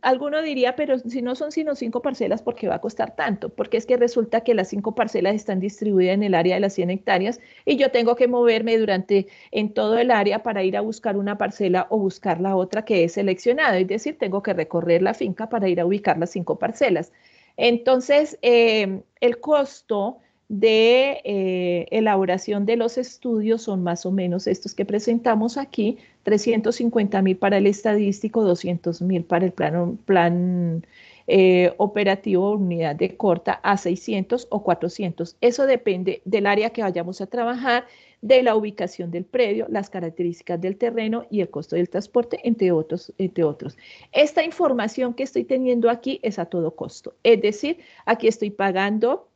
alguno diría, pero si no son sino cinco parcelas, ¿por qué va a costar tanto? Porque es que resulta que las cinco parcelas están distribuidas en el área de las 100 hectáreas y yo tengo que moverme durante en todo el área para ir a buscar una parcela o buscar la otra que he seleccionado. Es decir, tengo que recorrer la finca para ir a ubicar las cinco parcelas. Entonces, eh, el costo de eh, elaboración de los estudios son más o menos estos que presentamos aquí, 350 mil para el estadístico, 200 mil para el plan, plan eh, operativo, unidad de corta, a 600 o 400. Eso depende del área que vayamos a trabajar, de la ubicación del predio, las características del terreno y el costo del transporte, entre otros, entre otros. Esta información que estoy teniendo aquí es a todo costo. Es decir, aquí estoy pagando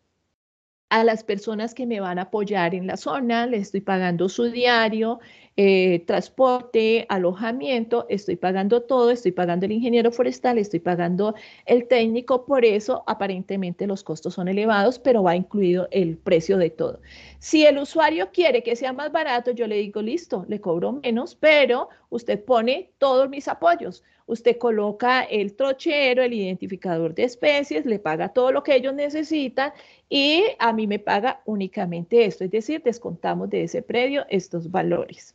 a las personas que me van a apoyar en la zona, les estoy pagando su diario, eh, transporte, alojamiento, estoy pagando todo, estoy pagando el ingeniero forestal, estoy pagando el técnico, por eso aparentemente los costos son elevados, pero va incluido el precio de todo. Si el usuario quiere que sea más barato, yo le digo, listo, le cobro menos, pero usted pone todos mis apoyos. Usted coloca el trochero, el identificador de especies, le paga todo lo que ellos necesitan y a mí me paga únicamente esto, es decir, descontamos de ese predio estos valores.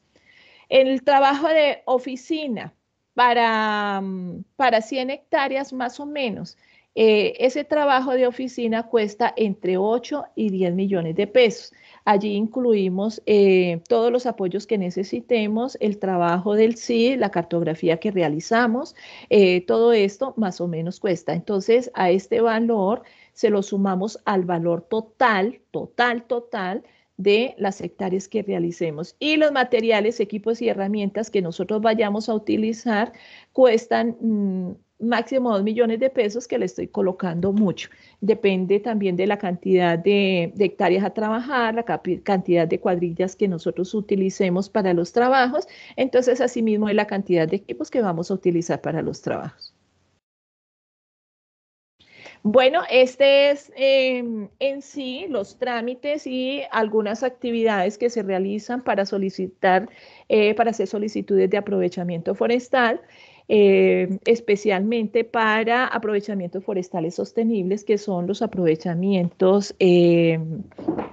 El trabajo de oficina para, para 100 hectáreas más o menos. Eh, ese trabajo de oficina cuesta entre 8 y 10 millones de pesos. Allí incluimos eh, todos los apoyos que necesitemos, el trabajo del SID, la cartografía que realizamos, eh, todo esto más o menos cuesta. Entonces, a este valor se lo sumamos al valor total, total, total de las hectáreas que realicemos. Y los materiales, equipos y herramientas que nosotros vayamos a utilizar cuestan mm, máximo 2 millones de pesos que le estoy colocando mucho. Depende también de la cantidad de, de hectáreas a trabajar, la cantidad de cuadrillas que nosotros utilicemos para los trabajos. Entonces, asimismo, de la cantidad de equipos que vamos a utilizar para los trabajos. Bueno, este es em, en sí los trámites y algunas actividades que se realizan para solicitar, eh, para hacer solicitudes de aprovechamiento forestal. Em, especialmente para aprovechamientos forestales sostenibles, que son los aprovechamientos em,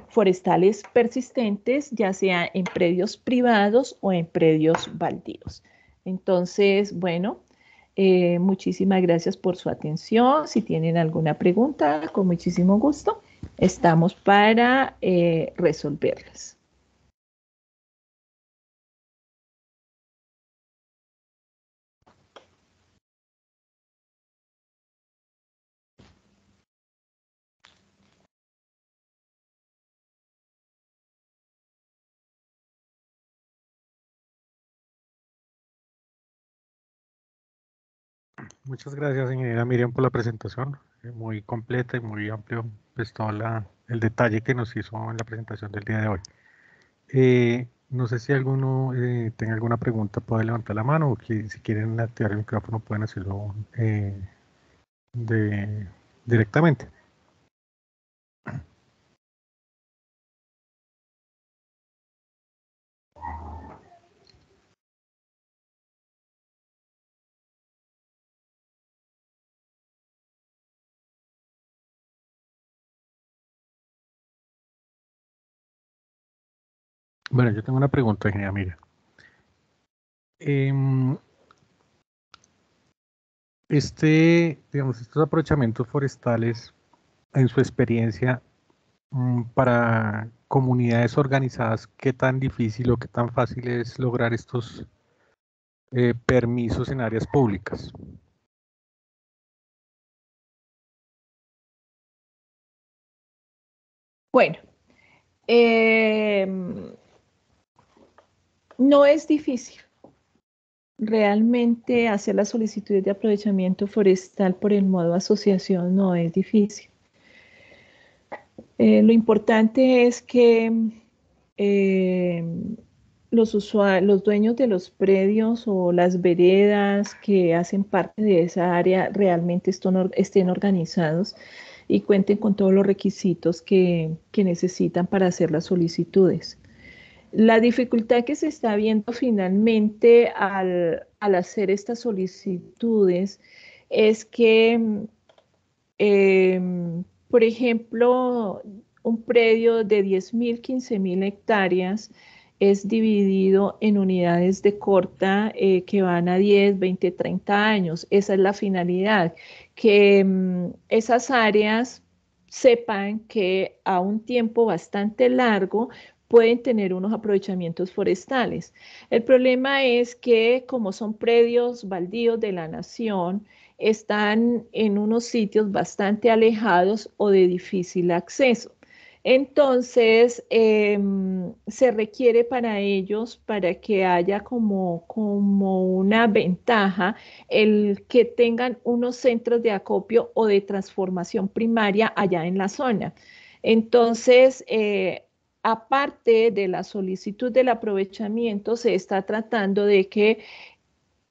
forestales persistentes, ya sea en predios privados o en predios baldíos. Entonces, bueno, eh, muchísimas gracias por su atención. Si tienen alguna pregunta, con muchísimo gusto, estamos para eh, resolverlas. Muchas gracias, ingeniera Miriam, por la presentación. Eh, muy completa y muy amplio, pues todo el detalle que nos hizo en la presentación del día de hoy. Eh, no sé si alguno eh, tenga alguna pregunta, puede levantar la mano o que, si quieren activar el micrófono pueden hacerlo eh, de, directamente. Bueno, yo tengo una pregunta, ingeniera. Mira. Em, este, digamos, estos aprovechamientos forestales, en su experiencia, mm, para comunidades organizadas, ¿qué tan difícil o qué tan fácil es lograr estos eh, permisos en áreas públicas? Bueno, eh, no es difícil realmente hacer las solicitudes de aprovechamiento forestal por el modo asociación no es difícil. Eh, lo importante es que eh, los, dueños de los predios o las veredas que hacen parte de esa área realmente estén, estén organizados y cuenten con todos los requisitos que necesitan para hacer las solicitudes. La dificultad que se está viendo finalmente al, hacer estas solicitudes es que, em, por ejemplo, un predio de 10.000, 15.000 hectáreas es dividido en unidades de corta eh, que van a 10, 20, 30 años. Esa es la finalidad, que em, esas áreas sepan que a un tiempo bastante largo pueden tener unos aprovechamientos forestales. El problema es que como son predios baldíos de la nación, están en unos sitios bastante alejados o de difícil acceso. Entonces, em, se requiere para ellos, para que haya como, como una ventaja, el que tengan unos centros de acopio o de transformación primaria allá en la zona. Entonces, eh, aparte de la solicitud del aprovechamiento, se está tratando de que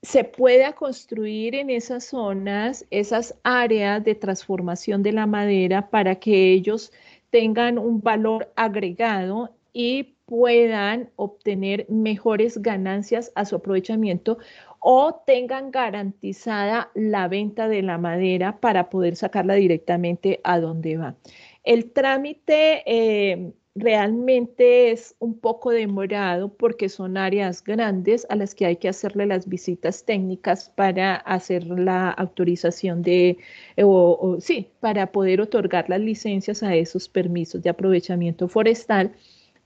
se pueda construir en esas zonas, esas áreas de transformación de la madera para que ellos tengan un valor agregado y puedan obtener mejores ganancias a su aprovechamiento o tengan garantizada la venta de la madera para poder sacarla directamente a donde va. El trámite eh, realmente es un poco demorado porque son áreas grandes a las que hay que hacerle las visitas técnicas para hacer la autorización de, o, sí, para poder otorgar las licencias a esos permisos de aprovechamiento forestal.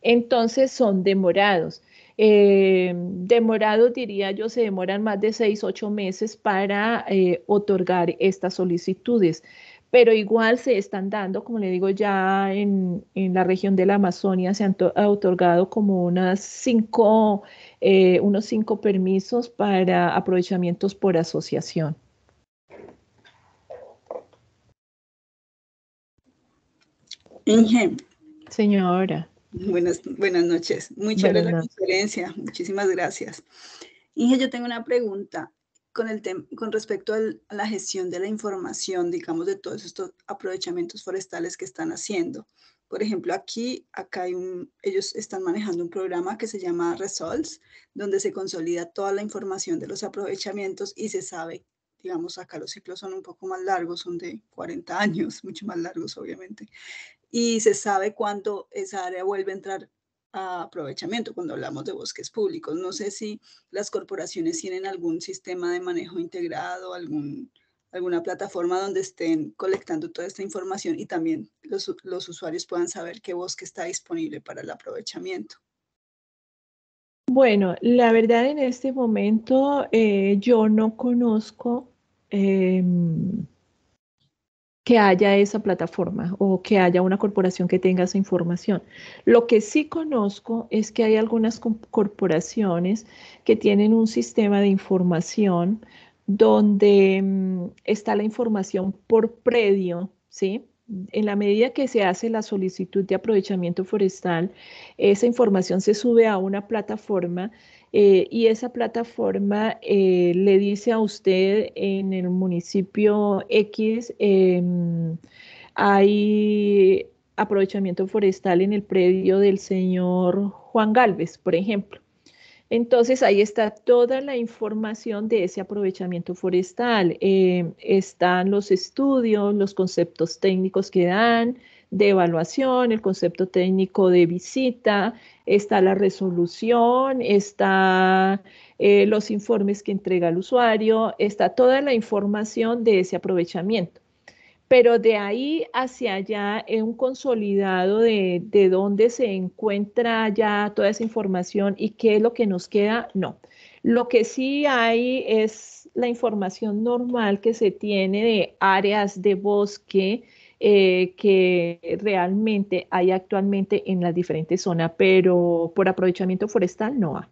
Entonces son demorados. Eh, demorados, diría yo, se demoran más de seis, ocho meses para eh, otorgar estas solicitudes pero igual se están dando, como le digo, ya en, la región de la Amazonia se han otorgado como unas eh, unos cinco permisos para aprovechamientos por asociación. Inge. Señora. Buenas, buenas noches. Muchas gracias por la conferencia. Muchísimas gracias. Inge, yo tengo una pregunta con, el con respecto a la gestión de la información, digamos, de todos estos aprovechamientos forestales que están haciendo. Por ejemplo, aquí, acá hay un, ellos están manejando un programa que se llama Results, donde se consolida toda la información de los aprovechamientos y se sabe, digamos, acá los ciclos son un poco más largos, son de 40 años, *laughs* mucho más largos, obviamente, y se sabe cuándo esa área vuelve a entrar aprovechamiento cuando hablamos de bosques públicos. No sé si las corporaciones tienen algún sistema de manejo integrado, algún, alguna plataforma donde estén colectando toda esta información y también los, usuarios puedan saber qué bosque está disponible para el aprovechamiento. Bueno, la verdad en este momento eh, yo no conozco em, que haya esa plataforma o que haya una corporación que tenga esa información. Lo que sí conozco es que hay algunas corporaciones que tienen un sistema de información donde mm, está la información por predio, ¿sí? En la medida que se hace la solicitud de aprovechamiento forestal, esa información se sube a una plataforma eh, y esa plataforma eh, le dice a usted en el municipio X, em, hay aprovechamiento forestal en el predio del señor Juan Galvez, por ejemplo. Entonces ahí está toda la información de ese aprovechamiento forestal. Em, están los estudios, los conceptos técnicos que dan, de evaluación, el concepto técnico de visita, está la resolución, está eh, los informes que entrega el usuario, está toda la información de ese aprovechamiento. Pero de ahí hacia allá es un consolidado de, de dónde se encuentra ya toda esa información y qué es lo que nos queda, no. Lo que sí hay es la información normal que se tiene de áreas de bosque, eh, que realmente hay actualmente en las diferentes zonas, pero por aprovechamiento forestal no hay.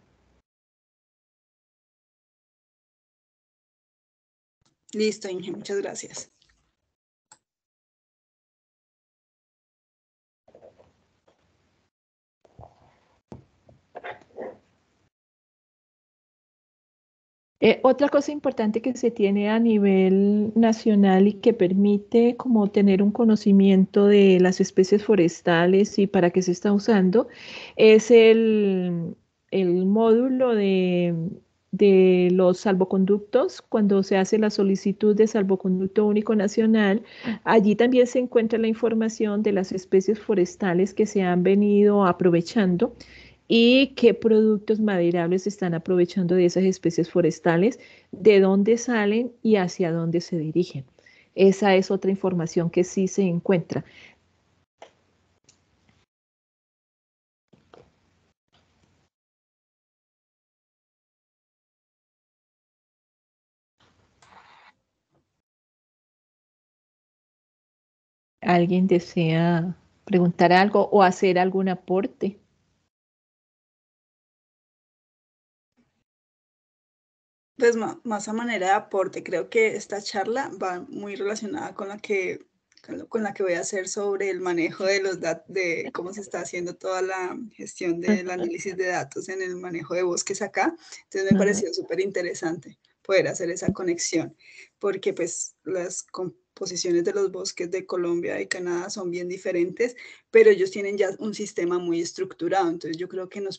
Listo, Inge, muchas gracias. Eh, otra cosa importante que se tiene a nivel nacional y que permite como tener un conocimiento de las especies forestales y para qué se está usando es el, módulo de, de los salvoconductos, cuando se hace la solicitud de salvoconducto único nacional, allí también se encuentra la información de las especies forestales que se han venido aprovechando y qué productos maderables están aprovechando de esas especies forestales, de dónde salen y hacia dónde se dirigen. Esa es otra información que sí se encuentra. ¿Alguien desea preguntar algo o hacer algún aporte? pues más a manera de aporte, creo que esta charla va muy relacionada con la que con la que voy a hacer sobre el manejo de los datos, de cómo se está haciendo toda la gestión del análisis de datos en el manejo de bosques acá. Entonces me pareció súper interesante poder hacer esa conexión, porque pues las, posiciones de los bosques de Colombia y Canadá son bien diferentes, pero ellos tienen ya un sistema muy estructurado. Entonces yo creo que nos,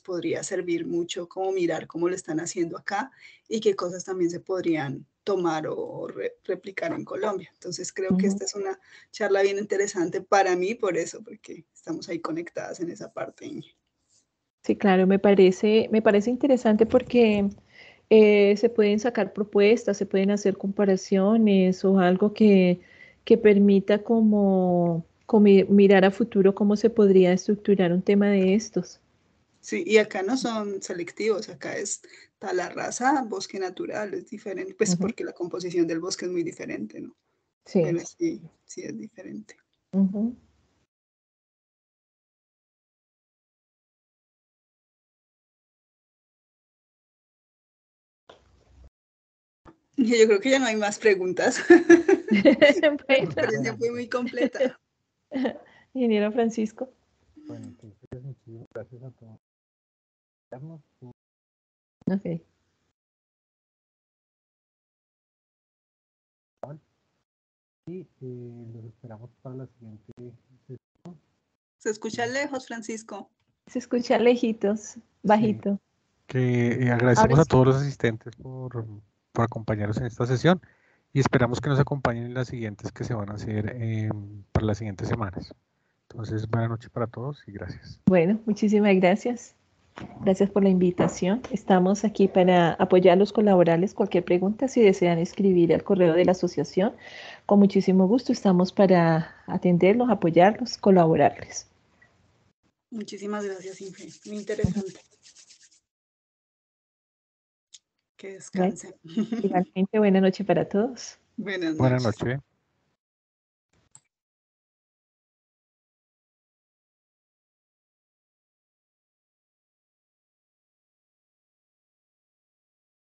podría servir mucho como mirar cómo lo están haciendo acá y qué cosas también se podrían tomar o replicar en Colombia. Entonces creo que esta es una charla bien interesante para mí por eso, porque estamos ahí conectadas en esa parte. Sí, claro, me parece, me parece interesante porque eh, se pueden sacar propuestas, se pueden hacer comparaciones o algo que, permita como, mirar a futuro cómo se podría estructurar un tema de estos. Sí, y acá no son selectivos, acá es tal la raza, bosque natural, es diferente, pues porque la composición del bosque es muy diferente, ¿no? Sí. sí, sí es diferente. Yo creo que ya no hay más preguntas. La *laughs* fue muy completa. Ingeniero Francisco. Bueno, entonces muchísimas gracias a todos. Ok. Y eh, esperamos para la siguiente sesión. Se escucha lejos, Francisco. Se escucha lejitos, bajito. Que eh, agradecemos a todos los asistentes por por acompañarnos en esta sesión y esperamos que nos acompañen en las siguientes que se van a hacer eh, para las siguientes semanas. Entonces, buena noche para todos y gracias. Bueno, muchísimas gracias. Gracias por la invitación. Estamos aquí para apoyar a los colaboradores. Cualquier pregunta, si desean escribir al correo de la asociación, con muchísimo gusto estamos para atenderlos, apoyarlos, colaborarles. Muchísimas gracias, Inge. Muy interesante. Que descansen. Igualmente, buena noche para todos. *laughs* Buenas noches. Buenas noches.